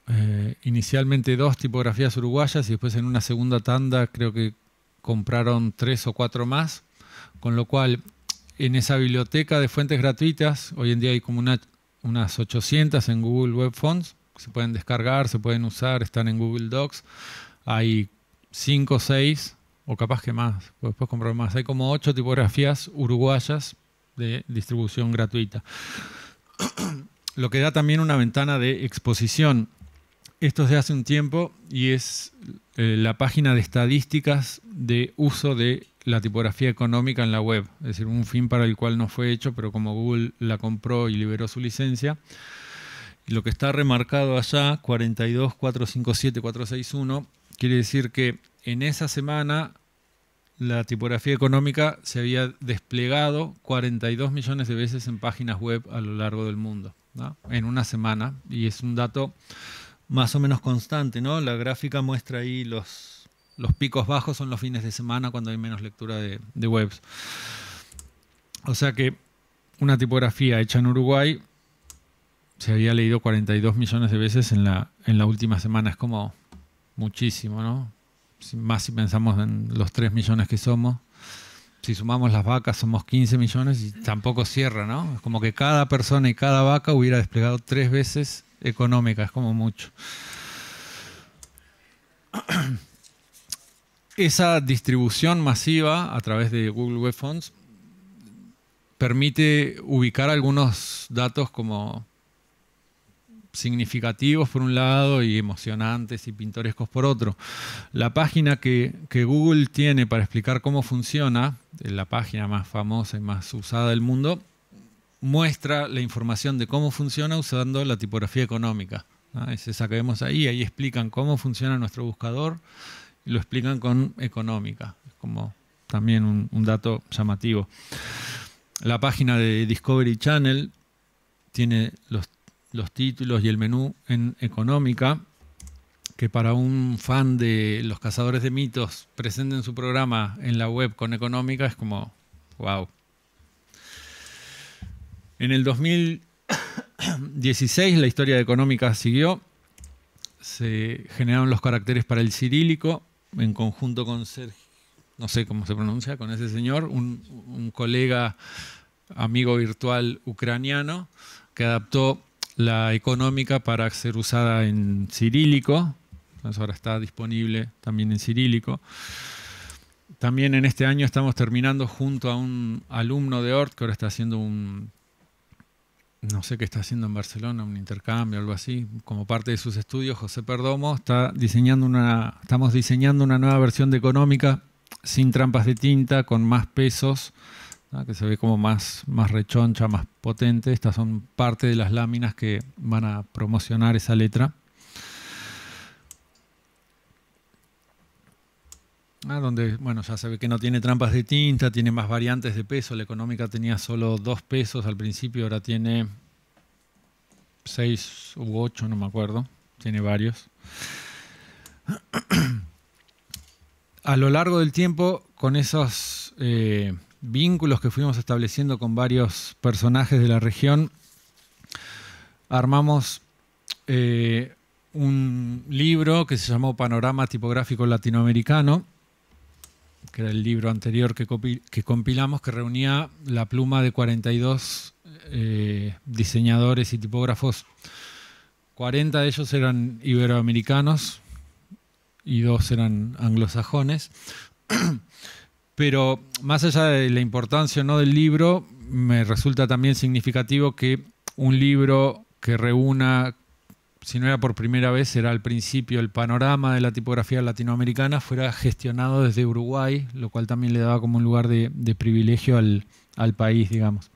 A: eh, inicialmente dos tipografías uruguayas y después en una segunda tanda creo que compraron tres o cuatro más, con lo cual en esa biblioteca de fuentes gratuitas, hoy en día hay como unas 800 en Google Web Fonts, se pueden descargar, se pueden usar, están en Google Docs, hay cinco o seis o capaz que más, después comprar más, hay como ocho tipografías uruguayas de distribución gratuita. lo que da también una ventana de exposición esto es de hace un tiempo y es eh, la página de estadísticas de uso de la tipografía económica en la web, es decir, un fin para el cual no fue hecho, pero como Google la compró y liberó su licencia. lo que está remarcado allá, 42457461, quiere decir que en esa semana la tipografía económica se había desplegado 42 millones de veces en páginas web a lo largo del mundo, en una semana, y es un dato más o menos constante, ¿no? La gráfica muestra ahí los, los picos bajos son los fines de semana cuando hay menos lectura de, webs. O sea que una tipografía hecha en Uruguay se había leído 42 millones de veces en la, en última semana. Es como muchísimo, ¿no? Más si pensamos en los 3 millones que somos. Si sumamos las vacas somos 15 millones y tampoco cierra, ¿no? Es como que cada persona y cada vaca hubiera desplegado tres veces económicas, como mucho. Esa distribución masiva a través de Google Web Fonts permite ubicar algunos datos como significativos por un lado y emocionantes y pintorescos por otro. La página que, Google tiene para explicar cómo funciona, la página más famosa y más usada del mundo, muestra la información de cómo funciona usando la tipografía económica. Es esa vemos ahí, ahí explican cómo funciona nuestro buscador y lo explican con económica, es como también un, dato llamativo. La página de Discovery Channel tiene los, los títulos y el menú en económica, que para un fan de los cazadores de mitos presenten su programa en la web con económica es como, wow. En el 2016 la historia económica siguió, se generaron los caracteres para el cirílico en conjunto con Sergio, no sé cómo se pronuncia, con ese señor, un, colega amigo virtual ucraniano que adaptó la económica para ser usada en cirílico, entonces ahora está disponible también en cirílico. También en este año estamos terminando junto a un alumno de Ort que ahora está haciendo un no sé qué está haciendo en Barcelona, un intercambio, algo así. Como parte de sus estudios, José Perdomo está diseñando una, estamos diseñando una nueva versión de económica sin trampas de tinta, con más pesos, que se ve como más, más rechoncha, más potente. Estas son parte de las láminas que van a promocionar esa letra. Ah, donde, bueno, ya se ve que no tiene trampas de tinta, tiene más variantes de peso. La económica tenía solo dos pesos al principio, ahora tiene seis u ocho, no me acuerdo. Tiene varios. A lo largo del tiempo, con esos eh, vínculos que fuimos estableciendo con varios personajes de la región, armamos eh, un libro que se llamó Panorama Tipográfico Latinoamericano que era el libro anterior que, compilamos, que reunía la pluma de 42 eh, diseñadores y tipógrafos. 40 de ellos eran iberoamericanos y dos eran anglosajones. Pero más allá de la importancia no del libro, me resulta también significativo que un libro que reúna si no era por primera vez, era al principio el panorama de la tipografía latinoamericana fuera gestionado desde Uruguay, lo cual también le daba como un lugar de, privilegio al, país, digamos.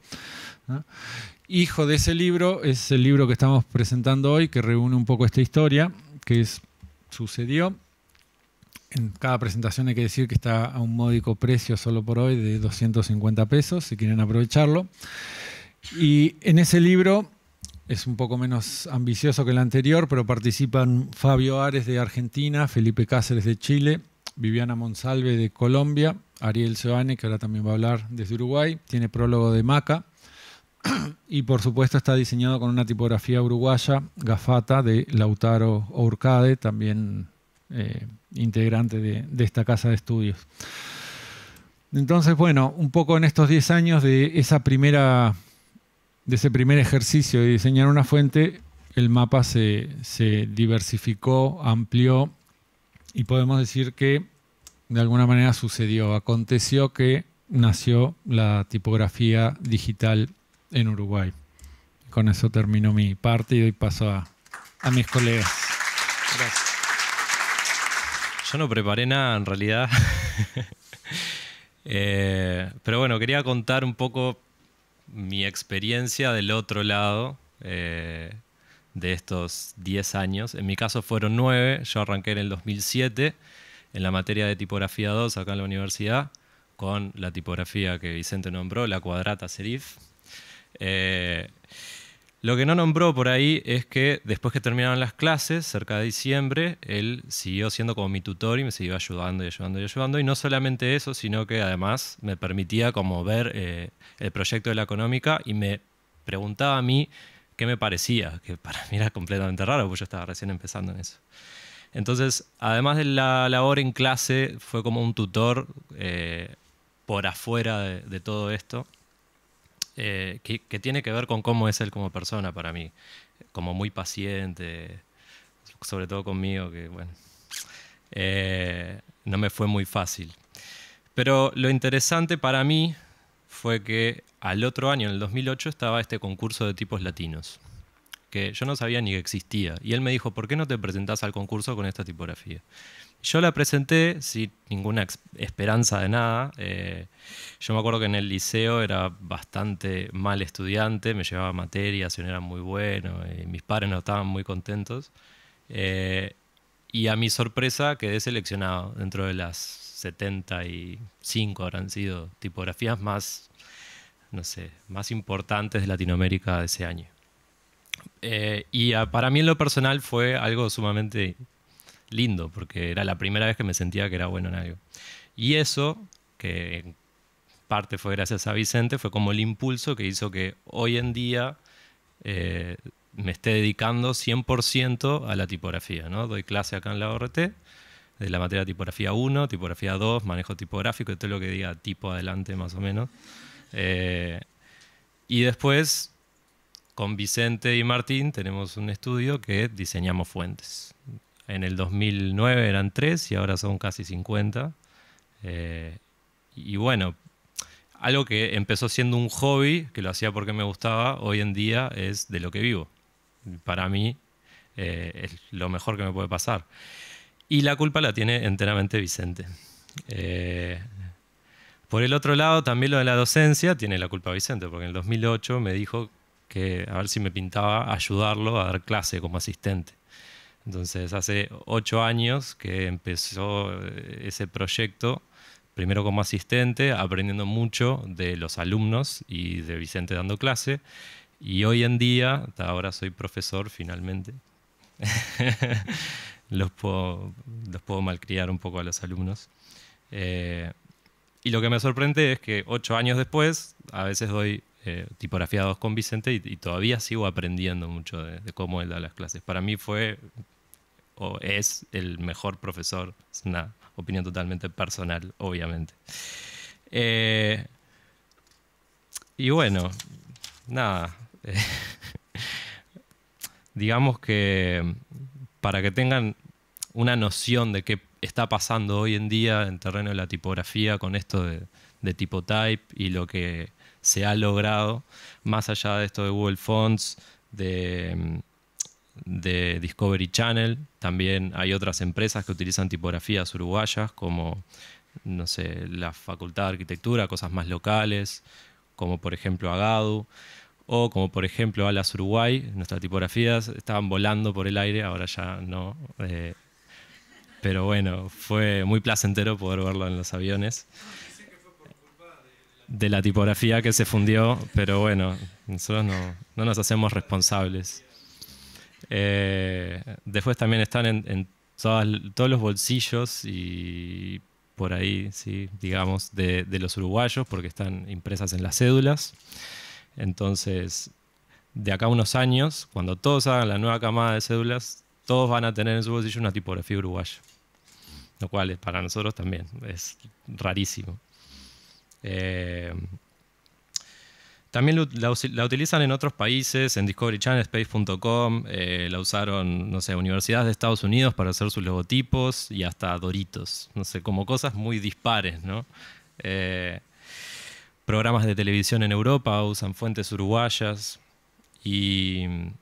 A: Hijo de ese libro es el libro que estamos presentando hoy, que reúne un poco esta historia, que es, sucedió. En cada presentación hay que decir que está a un módico precio solo por hoy de 250 pesos, si quieren aprovecharlo. Y en ese libro es un poco menos ambicioso que el anterior, pero participan Fabio Ares de Argentina, Felipe Cáceres de Chile, Viviana Monsalve de Colombia, Ariel Seoane, que ahora también va a hablar desde Uruguay, tiene prólogo de Maca y por supuesto está diseñado con una tipografía uruguaya, Gafata, de Lautaro Urcade, también eh, integrante de, de esta casa de estudios. Entonces, bueno, un poco en estos 10 años de esa primera de ese primer ejercicio de diseñar una fuente, el mapa se, diversificó, amplió y podemos decir que de alguna manera sucedió, aconteció que nació la tipografía digital en Uruguay. Con eso termino mi parte y doy paso a, mis colegas.
B: Yo no preparé nada en realidad. Eh, pero bueno, quería contar un poco mi experiencia del otro lado eh, de estos 10 años, en mi caso fueron 9, yo arranqué en el 2007 en la materia de tipografía 2 acá en la universidad, con la tipografía que Vicente nombró, la cuadrata serif. Eh, lo que no nombró por ahí es que después que terminaron las clases, cerca de diciembre, él siguió siendo como mi tutor y me siguió ayudando y ayudando y ayudando. Y no solamente eso, sino que además me permitía como ver eh, el proyecto de la económica y me preguntaba a mí qué me parecía, que para mí era completamente raro, porque yo estaba recién empezando en eso. Entonces, además de la labor en clase, fue como un tutor eh, por afuera de todo esto. Eh, que, tiene que ver con cómo es él como persona para mí, como muy paciente, sobre todo conmigo, que bueno, eh, no me fue muy fácil. Pero lo interesante para mí fue que al otro año, en el 2008, estaba este concurso de tipos latinos, que yo no sabía ni que existía. Y él me dijo, ¿por qué no te presentás al concurso con esta tipografía? Yo la presenté sin ninguna esperanza de nada. Eh, yo me acuerdo que en el liceo era bastante mal estudiante, me llevaba materias y no era muy bueno, y mis padres no estaban muy contentos. Eh, y a mi sorpresa quedé seleccionado dentro de las 75 habrán sido tipografías más, no sé, más importantes de Latinoamérica de ese año. Eh, y para mí en lo personal fue algo sumamente lindo, porque era la primera vez que me sentía que era bueno en algo. Y eso, que en parte fue gracias a Vicente, fue como el impulso que hizo que hoy en día eh, me esté dedicando 100% a la tipografía. ¿no? Doy clase acá en la ORT de la materia tipografía 1, tipografía 2, manejo tipográfico, y todo lo que diga tipo adelante más o menos. Eh, y después, con Vicente y Martín tenemos un estudio que diseñamos fuentes. En el 2009 eran tres y ahora son casi 50. Eh, y bueno, algo que empezó siendo un hobby, que lo hacía porque me gustaba, hoy en día es de lo que vivo. Para mí eh, es lo mejor que me puede pasar. Y la culpa la tiene enteramente Vicente. Eh, por el otro lado, también lo de la docencia tiene la culpa Vicente, porque en el 2008 me dijo que a ver si me pintaba ayudarlo a dar clase como asistente. Entonces, hace ocho años que empezó eh, ese proyecto, primero como asistente, aprendiendo mucho de los alumnos y de Vicente dando clase. Y hoy en día, hasta ahora soy profesor finalmente. los, puedo, los puedo malcriar un poco a los alumnos. Eh, y lo que me sorprende es que ocho años después, a veces doy eh, tipografía tipografiados con Vicente y, todavía sigo aprendiendo mucho de, cómo él da las clases. Para mí fue o es el mejor profesor. Es una opinión totalmente personal, obviamente. Eh, y bueno, nada. digamos que para que tengan una noción de qué está pasando hoy en día en terreno de la tipografía con esto de, de tipo type y lo que se ha logrado, más allá de esto de Google Fonts, de de Discovery Channel. También hay otras empresas que utilizan tipografías uruguayas como, no sé, la Facultad de Arquitectura, cosas más locales, como por ejemplo Agadu, o como por ejemplo Alas Uruguay. Nuestras tipografías estaban volando por el aire, ahora ya no. Eh, pero bueno, fue muy placentero poder verlo en los aviones. De la tipografía que se fundió, pero bueno, nosotros no nos hacemos responsables. Eh, después también están en, todos los bolsillos y por ahí, sí, digamos, de, los uruguayos, porque están impresas en las cédulas. Entonces, de acá a unos años, cuando todos hagan la nueva camada de cédulas, todos van a tener en su bolsillo una tipografía uruguaya. Lo cual para nosotros también es rarísimo. Eh, también la, utilizan en otros países, en Discovery Channel, Space.com, eh, la usaron, no sé, universidades de Estados Unidos para hacer sus logotipos y hasta Doritos, no sé, como cosas muy dispares, eh, programas de televisión en Europa usan fuentes uruguayas y mm,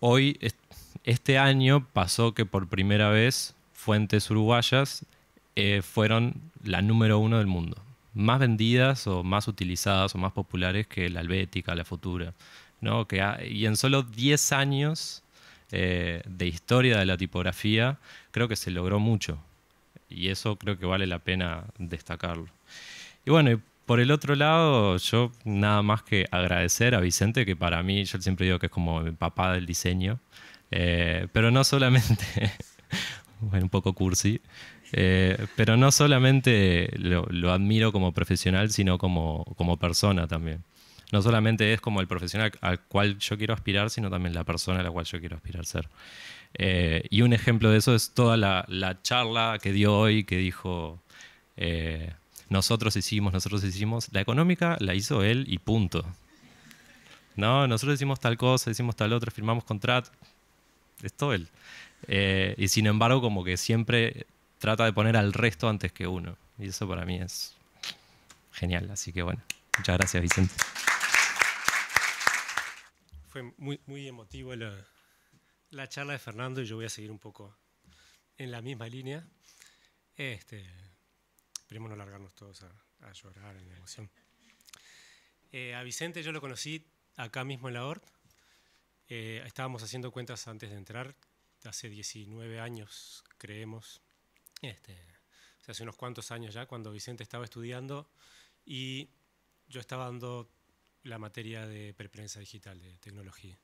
B: hoy, este año pasó que por primera vez fuentes uruguayas eh, fueron la número uno del mundo más vendidas o más utilizadas o más populares que la helvética, la futura. ¿no? Que y en solo 10 años eh, de historia de la tipografía, creo que se logró mucho. Y eso creo que vale la pena destacarlo. Y bueno, por el otro lado, yo nada más que agradecer a Vicente, que para mí, yo siempre digo que es como el papá del diseño, eh, pero no solamente, bueno, un poco cursi, eh, pero no solamente lo, admiro como profesional, sino como, como persona también. No solamente es como el profesional al cual yo quiero aspirar, sino también la persona a la cual yo quiero aspirar ser. Eh, y un ejemplo de eso es toda la, charla que dio hoy, que dijo, eh, nosotros hicimos, nosotros hicimos, la económica la hizo él y punto. No, nosotros hicimos tal cosa, hicimos tal otra, firmamos contrato, es todo él. y sin embargo, como que siempre trata de poner al resto antes que uno. Y eso para mí es genial. Así que bueno, muchas gracias Vicente.
C: Fue muy, muy emotivo la, charla de Fernando y yo voy a seguir un poco en la misma línea. Este, esperemos no largarnos todos a, llorar en la emoción. Eh, a Vicente yo lo conocí acá mismo en la ORT. Eh, estábamos haciendo cuentas antes de entrar, hace 19 años, creemos, este, hace unos cuantos años ya, cuando Vicente estaba estudiando y yo estaba dando la materia de preprensa digital, de tecnología.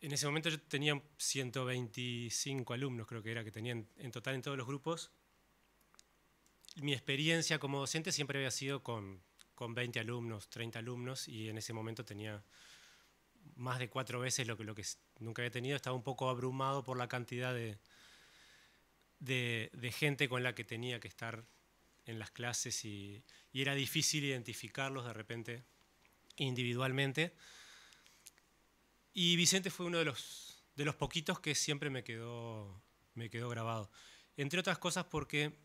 C: En ese momento yo tenía 125 alumnos, creo que era, que tenían en total en todos los grupos. Mi experiencia como docente siempre había sido con, con 20 alumnos, 30 alumnos, y en ese momento tenía más de cuatro veces lo que, lo que nunca había tenido. Estaba un poco abrumado por la cantidad de, de, gente con la que tenía que estar en las clases y, era difícil identificarlos de repente individualmente. Y Vicente fue uno de los, de los poquitos que siempre me quedó, me quedó grabado. Entre otras cosas porque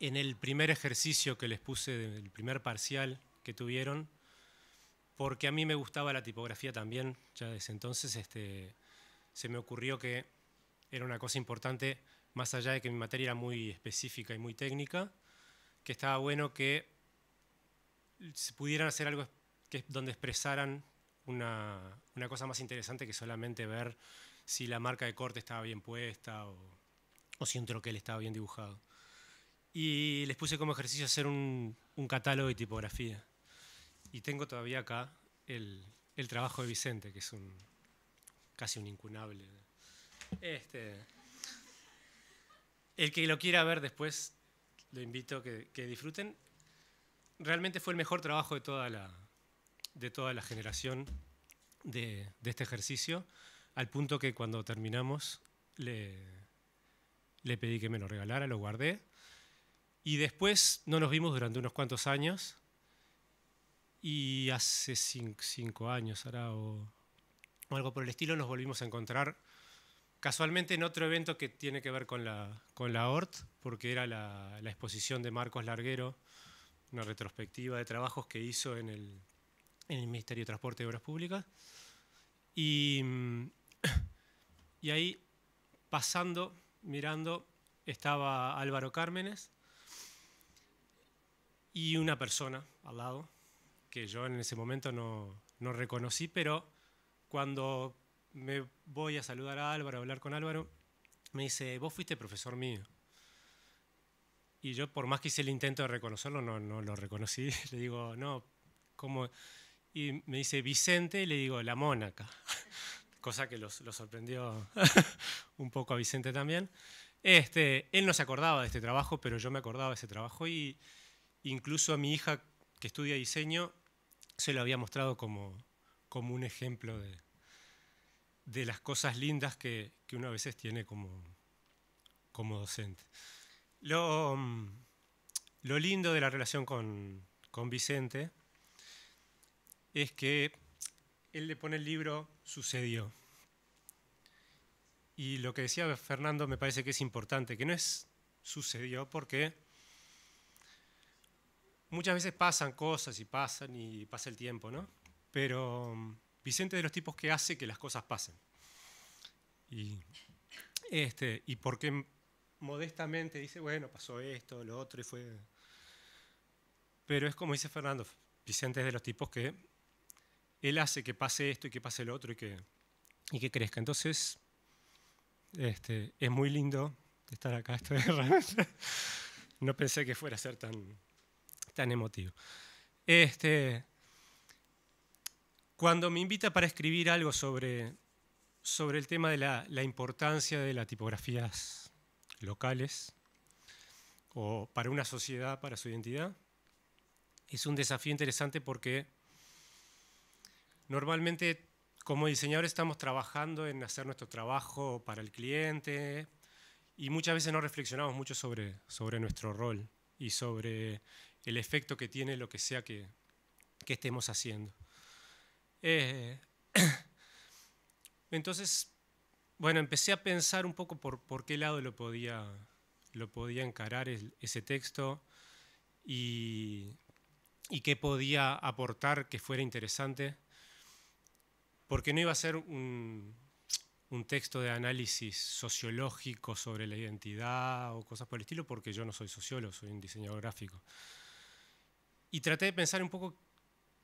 C: en el primer ejercicio que les puse, el primer parcial que tuvieron, porque a mí me gustaba la tipografía también, ya desde entonces este, se me ocurrió que era una cosa importante más allá de que mi materia era muy específica y muy técnica, que estaba bueno que se pudieran hacer algo donde expresaran una, cosa más interesante que solamente ver si la marca de corte estaba bien puesta o, o si un troquel estaba bien dibujado. Y les puse como ejercicio hacer un, catálogo de tipografía. Y tengo todavía acá el, trabajo de Vicente, que es un casi un incunable. Este, el que lo quiera ver después, lo invito a que, disfruten. Realmente fue el mejor trabajo de toda la, de toda la generación de, este ejercicio, al punto que cuando terminamos le, le pedí que me lo regalara, lo guardé. Y después no nos vimos durante unos cuantos años. Y hace cinco, años, o, algo por el estilo, nos volvimos a encontrar Casualmente en otro evento que tiene que ver con la, con la ORT, porque era la, exposición de Marcos Larguero, una retrospectiva de trabajos que hizo en el, Ministerio de Transporte y Obras Públicas. Mm, y, ahí, pasando, mirando, estaba Álvaro Cármenes y una persona al lado, que yo en ese momento no, no reconocí, pero cuando me voy a saludar a Álvaro, a hablar con Álvaro, me dice, vos fuiste profesor mío. Y yo, por más que hice el intento de reconocerlo, no, no lo reconocí. le digo, no, ¿cómo? Y me dice, Vicente, y le digo, la Mónaca. Cosa que lo sorprendió un poco a Vicente también. Este, él no se acordaba de este trabajo, pero yo me acordaba de ese trabajo y incluso a mi hija que estudia diseño se lo había mostrado como, como un ejemplo de, de las cosas lindas que, uno a veces tiene como, como docente. Mm, lo, lindo de la relación con, con Vicente es que él le pone el libro Sucedió. Y lo que decía Fernando me parece que es importante, que no es sucedió porque muchas veces pasan cosas y pasan y pasa el tiempo, ¿no? Pero mm, Vicente es de los tipos que hace que las cosas pasen. Y, este, y porque modestamente dice, bueno, pasó esto, lo otro, y fue... Pero es como dice Fernando, Vicente es de los tipos que él hace que pase esto y que pase lo otro y que, y que crezca. Entonces, este, es muy lindo estar acá, No pensé que fuera a ser tan, tan emotivo. Este, cuando me invita para escribir algo sobre, el tema de la, importancia de las tipografías locales o para una sociedad, para su identidad, es un desafío interesante porque normalmente como diseñadores estamos trabajando en hacer nuestro trabajo para el cliente y muchas veces no reflexionamos mucho sobre, nuestro rol y sobre el efecto que tiene lo que sea que estemos haciendo. Eh, entonces, bueno, empecé a pensar un poco por, qué lado lo podía, lo podía encarar ese texto y, qué podía aportar que fuera interesante, porque no iba a ser un, un, texto de análisis sociológico sobre la identidad o cosas por el estilo, porque yo no soy sociólogo, soy un diseñador gráfico. Y traté de pensar un poco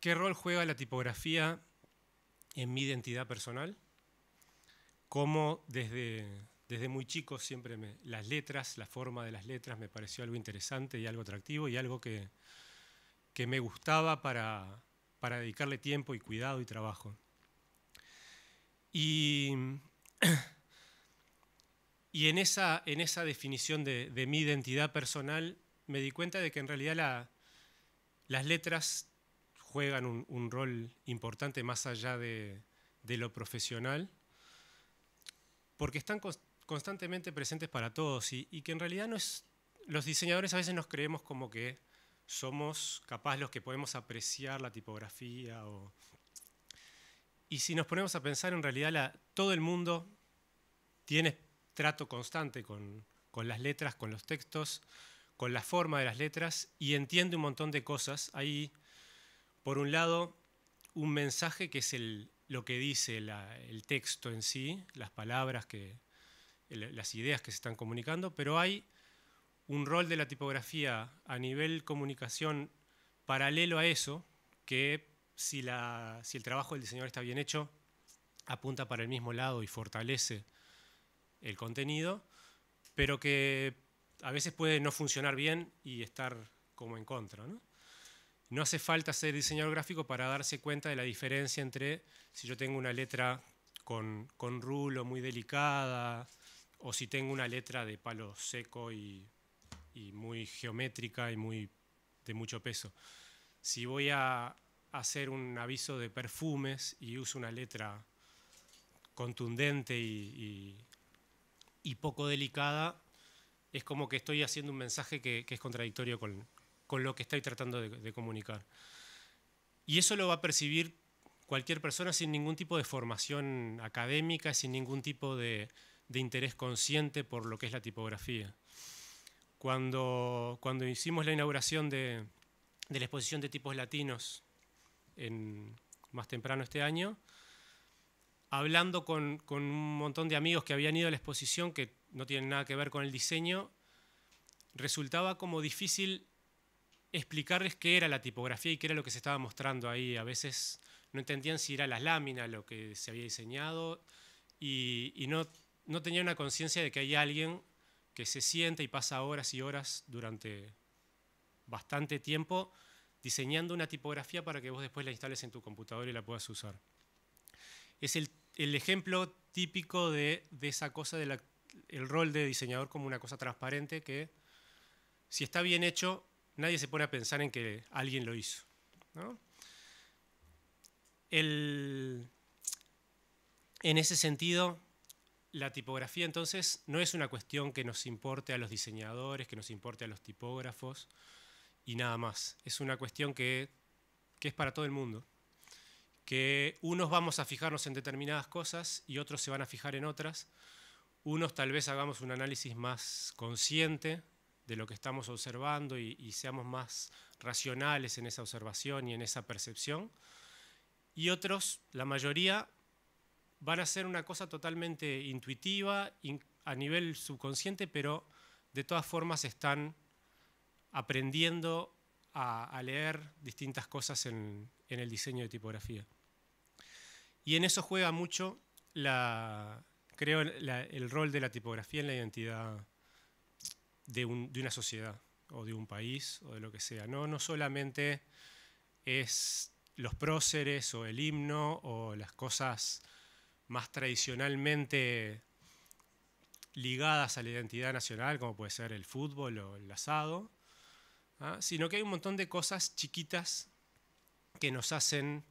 C: ¿Qué rol juega la tipografía en mi identidad personal? ¿Cómo desde, desde muy chico siempre las letras, la forma de las letras me pareció algo interesante y algo atractivo y algo que, me gustaba para, dedicarle tiempo y cuidado y trabajo? Y, y en, esa, en esa definición de, mi identidad personal me di cuenta de que en realidad las letras juegan un, rol importante más allá de, lo profesional, porque están constantemente presentes para todos y, que en realidad no es, los diseñadores a veces nos creemos como que somos capaz los que podemos apreciar la tipografía y si nos ponemos a pensar en realidad todo el mundo tiene trato constante con, las letras, con los textos, con la forma de las letras y entiende un montón de cosas por un lado, un mensaje que es lo que dice el texto en sí, las palabras, que, las ideas que se están comunicando, pero hay un rol de la tipografía a nivel comunicación paralelo a eso, que si, si el trabajo del diseñador está bien hecho, apunta para el mismo lado y fortalece el contenido, pero que a veces puede no funcionar bien y estar como en contra. ¿no? No hace falta ser diseñador gráfico para darse cuenta de la diferencia entre si yo tengo una letra con, rulo muy delicada o si tengo una letra de palo seco y, muy geométrica y muy, de mucho peso. Si voy a hacer un aviso de perfumes y uso una letra contundente y, y, poco delicada, es como que estoy haciendo un mensaje que, que es contradictorio con, con lo que estoy tratando de, comunicar. Y eso lo va a percibir cualquier persona sin ningún tipo de formación académica, sin ningún tipo de, interés consciente por lo que es la tipografía. Cuando, cuando hicimos la inauguración de, la exposición de tipos latinos en, más temprano este año, hablando con, un montón de amigos que habían ido a la exposición que no tienen nada que ver con el diseño, resultaba como difícil explicarles qué era la tipografía y qué era lo que se estaba mostrando ahí. A veces no entendían si era las láminas lo que se había diseñado y, no, no tenían una conciencia de que hay alguien que se sienta y pasa horas y horas durante bastante tiempo diseñando una tipografía para que vos después la instales en tu computador y la puedas usar. Es el, ejemplo típico de, esa cosa del rol de diseñador como una cosa transparente que, si está bien hecho, nadie se pone a pensar en que alguien lo hizo. en ese sentido, la tipografía entonces no es una cuestión que nos importe a los diseñadores, que nos importe a los tipógrafos y nada más. Es una cuestión que, que es para todo el mundo. Que unos vamos a fijarnos en determinadas cosas y otros se van a fijar en otras. Unos tal vez hagamos un análisis más consciente de lo que estamos observando y, seamos más racionales en esa observación y en esa percepción. Y otros, la mayoría, van a ser una cosa totalmente intuitiva a nivel subconsciente, pero de todas formas están aprendiendo a, leer distintas cosas en, el diseño de tipografía. Y en eso juega mucho, creo, el rol de la tipografía en la identidad de, una sociedad o de un país o de lo que sea. No, no solamente es los próceres o el himno o las cosas más tradicionalmente ligadas a la identidad nacional, como puede ser el fútbol o el asado, ¿ah? sino que hay un montón de cosas chiquitas que nos hacen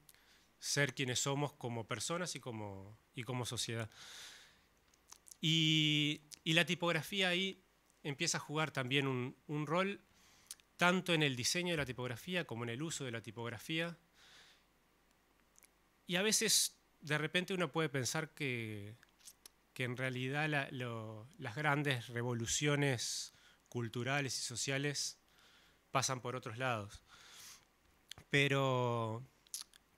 C: ser quienes somos como personas y como, y como sociedad. y la tipografía ahí empieza a jugar también un, rol tanto en el diseño de la tipografía como en el uso de la tipografía. Y a veces de repente uno puede pensar que, en realidad las grandes revoluciones culturales y sociales pasan por otros lados. Pero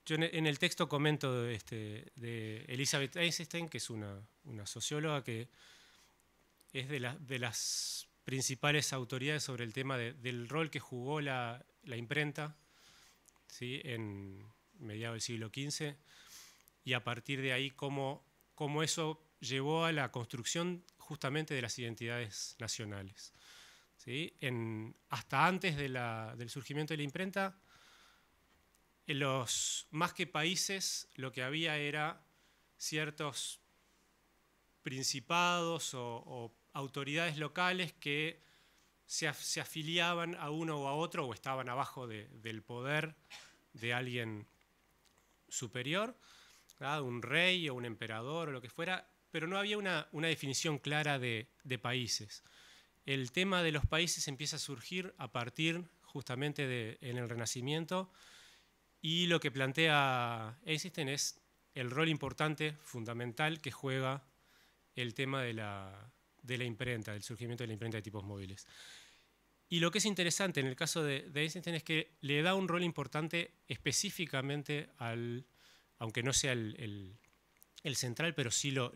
C: yo en el texto comento de, este, de Elizabeth Einstein, que es una, una socióloga que es de, de las principales autoridades sobre el tema del rol que jugó la, imprenta en mediados del siglo XV y a partir de ahí cómo, eso llevó a la construcción justamente de las identidades nacionales. En, hasta antes del surgimiento de la imprenta, en los, más que países, lo que había era ciertos principados o, o autoridades locales que se, afiliaban a uno o a otro o estaban abajo del poder de alguien superior, un rey o un emperador o lo que fuera, pero no había una, una definición clara de, países. El tema de los países empieza a surgir a partir justamente de, en el Renacimiento y lo que plantea Einstein es el rol importante, fundamental que juega el tema de la, de la imprenta, del surgimiento de la imprenta de tipos móviles. Y lo que es interesante en el caso de, de Einstein es que le da un rol importante específicamente al, aunque no sea el, central, pero sí lo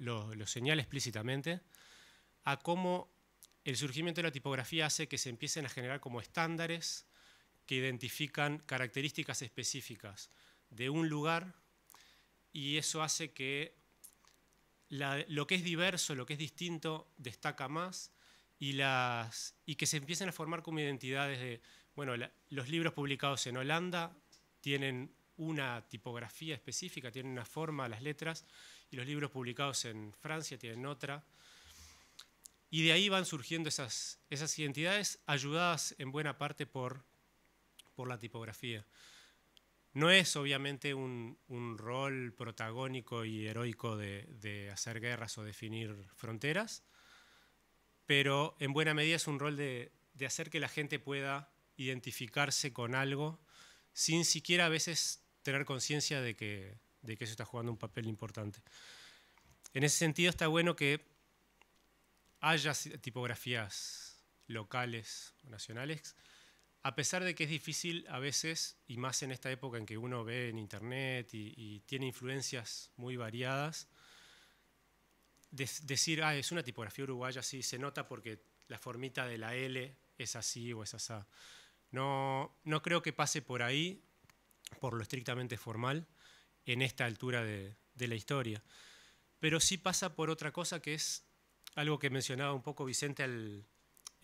C: señala explícitamente, a cómo el surgimiento de la tipografía hace que se empiecen a generar como estándares que identifican características específicas de un lugar y eso hace que lo que es diverso, lo que es distinto, destaca más y, que se empiecen a formar como identidades de, bueno, los libros publicados en Holanda tienen una tipografía específica, tienen una forma las letras, y los libros publicados en Francia tienen otra. Y de ahí van surgiendo esas, identidades, ayudadas en buena parte por la tipografía. No es obviamente un, rol protagónico y heroico de, hacer guerras o definir fronteras, pero en buena medida es un rol de, hacer que la gente pueda identificarse con algo sin siquiera a veces tener conciencia de que, de que eso está jugando un papel importante. En ese sentido está bueno que haya tipografías locales o nacionales a pesar de que es difícil a veces, y más en esta época en que uno ve en internet y, tiene influencias muy variadas, decir, ah, es una tipografía uruguaya, sí, se nota porque la formita de la L es así o es asá. No, no creo que pase por ahí, por lo estrictamente formal, en esta altura de, la historia. Pero sí pasa por otra cosa que es algo que mencionaba un poco Vicente en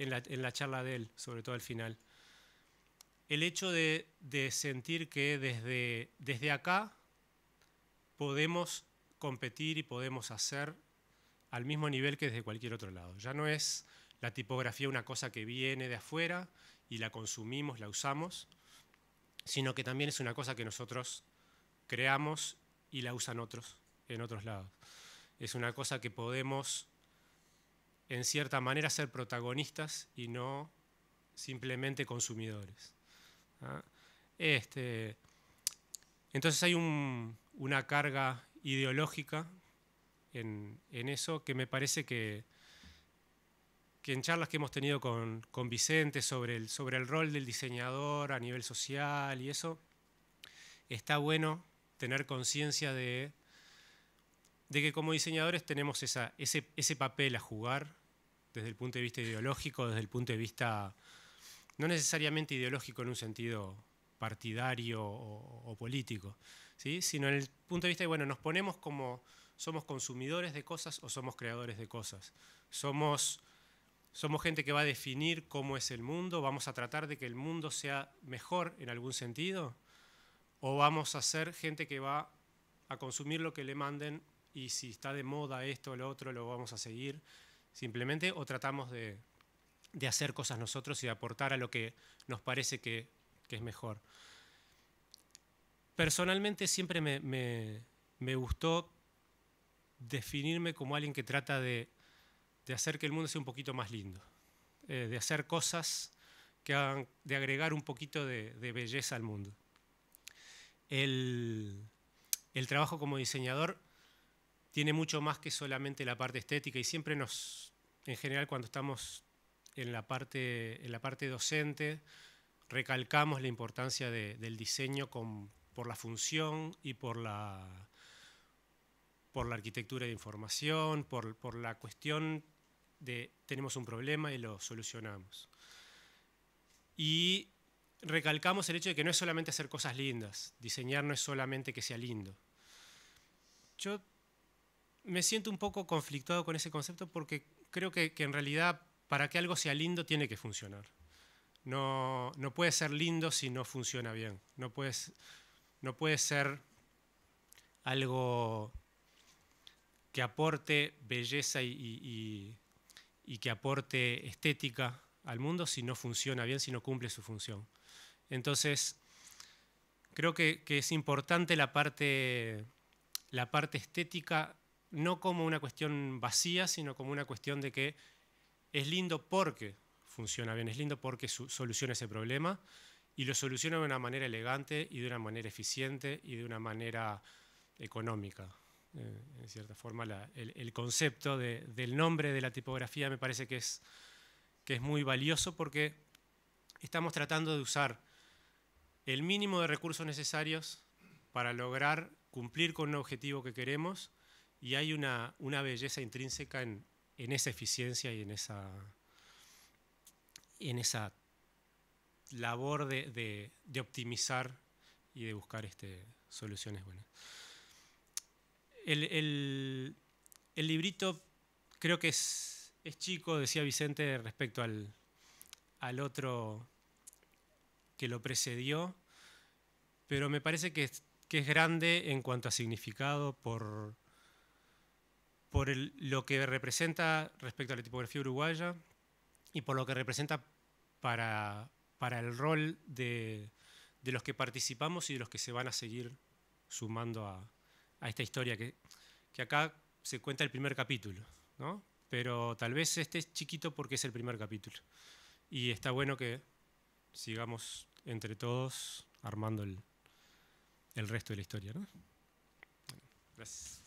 C: la charla de él, sobre todo al final el hecho de, sentir que desde, desde acá podemos competir y podemos hacer al mismo nivel que desde cualquier otro lado. Ya no es la tipografía una cosa que viene de afuera y la consumimos, la usamos, sino que también es una cosa que nosotros creamos y la usan otros en otros lados. Es una cosa que podemos, en cierta manera, ser protagonistas y no simplemente consumidores. ¿ah? Este, entonces hay una carga ideológica en, eso que me parece que, que en charlas que hemos tenido con, Vicente sobre el, sobre el rol del diseñador a nivel social y eso, está bueno tener conciencia de, que como diseñadores tenemos esa, ese papel a jugar desde el punto de vista ideológico, desde el punto de vista no necesariamente ideológico en un sentido partidario o, político, ¿sí? sino en el punto de vista de, bueno, nos ponemos como somos consumidores de cosas o somos creadores de cosas. Somos, somos gente que va a definir cómo es el mundo, vamos a tratar de que el mundo sea mejor en algún sentido, o vamos a ser gente que va a consumir lo que le manden y si está de moda esto o lo otro, lo vamos a seguir simplemente, o tratamos de de hacer cosas nosotros y de aportar a lo que nos parece que, es mejor. Personalmente siempre me, gustó definirme como alguien que trata de, hacer que el mundo sea un poquito más lindo, eh, de hacer cosas que hagan, de agregar un poquito de, belleza al mundo. El, el trabajo como diseñador tiene mucho más que solamente la parte estética y siempre nos, en general cuando estamos en la parte, en la parte docente recalcamos la importancia del diseño por la función y por la, por la arquitectura de información, por, por la cuestión de tenemos un problema y lo solucionamos. Y recalcamos el hecho de que no es solamente hacer cosas lindas, diseñar no es solamente que sea lindo. Yo me siento un poco conflictuado con ese concepto porque creo que, que en realidad para que algo sea lindo tiene que funcionar. No, puede ser lindo si no funciona bien. No, puedes, no puede ser algo que aporte belleza y, que aporte estética al mundo si no funciona bien, si no cumple su función. Entonces, creo que, que es importante la parte, la parte estética, no como una cuestión vacía, sino como una cuestión de que es lindo porque funciona bien, es lindo porque soluciona ese problema y lo soluciona de una manera elegante y de una manera eficiente y de una manera económica. Eh, en cierta forma, el, concepto del nombre de la tipografía me parece que es, muy valioso porque estamos tratando de usar el mínimo de recursos necesarios para lograr cumplir con un objetivo que queremos y hay una belleza intrínseca en, en esa eficiencia y en esa, en esa labor de, optimizar y de buscar este, soluciones buenas. El, el, librito creo que es, es, chico, decía Vicente, respecto al, otro que lo precedió, pero me parece que que es grande en cuanto a significado por, por lo que representa respecto a la tipografía uruguaya y por lo que representa para, el rol de, los que participamos y de los que se van a seguir sumando a, esta historia que, que, acá se cuenta el primer capítulo, ¿no? pero tal vez este es chiquito porque es el primer capítulo y está bueno que sigamos entre todos armando el, resto de la historia. ¿no? gracias.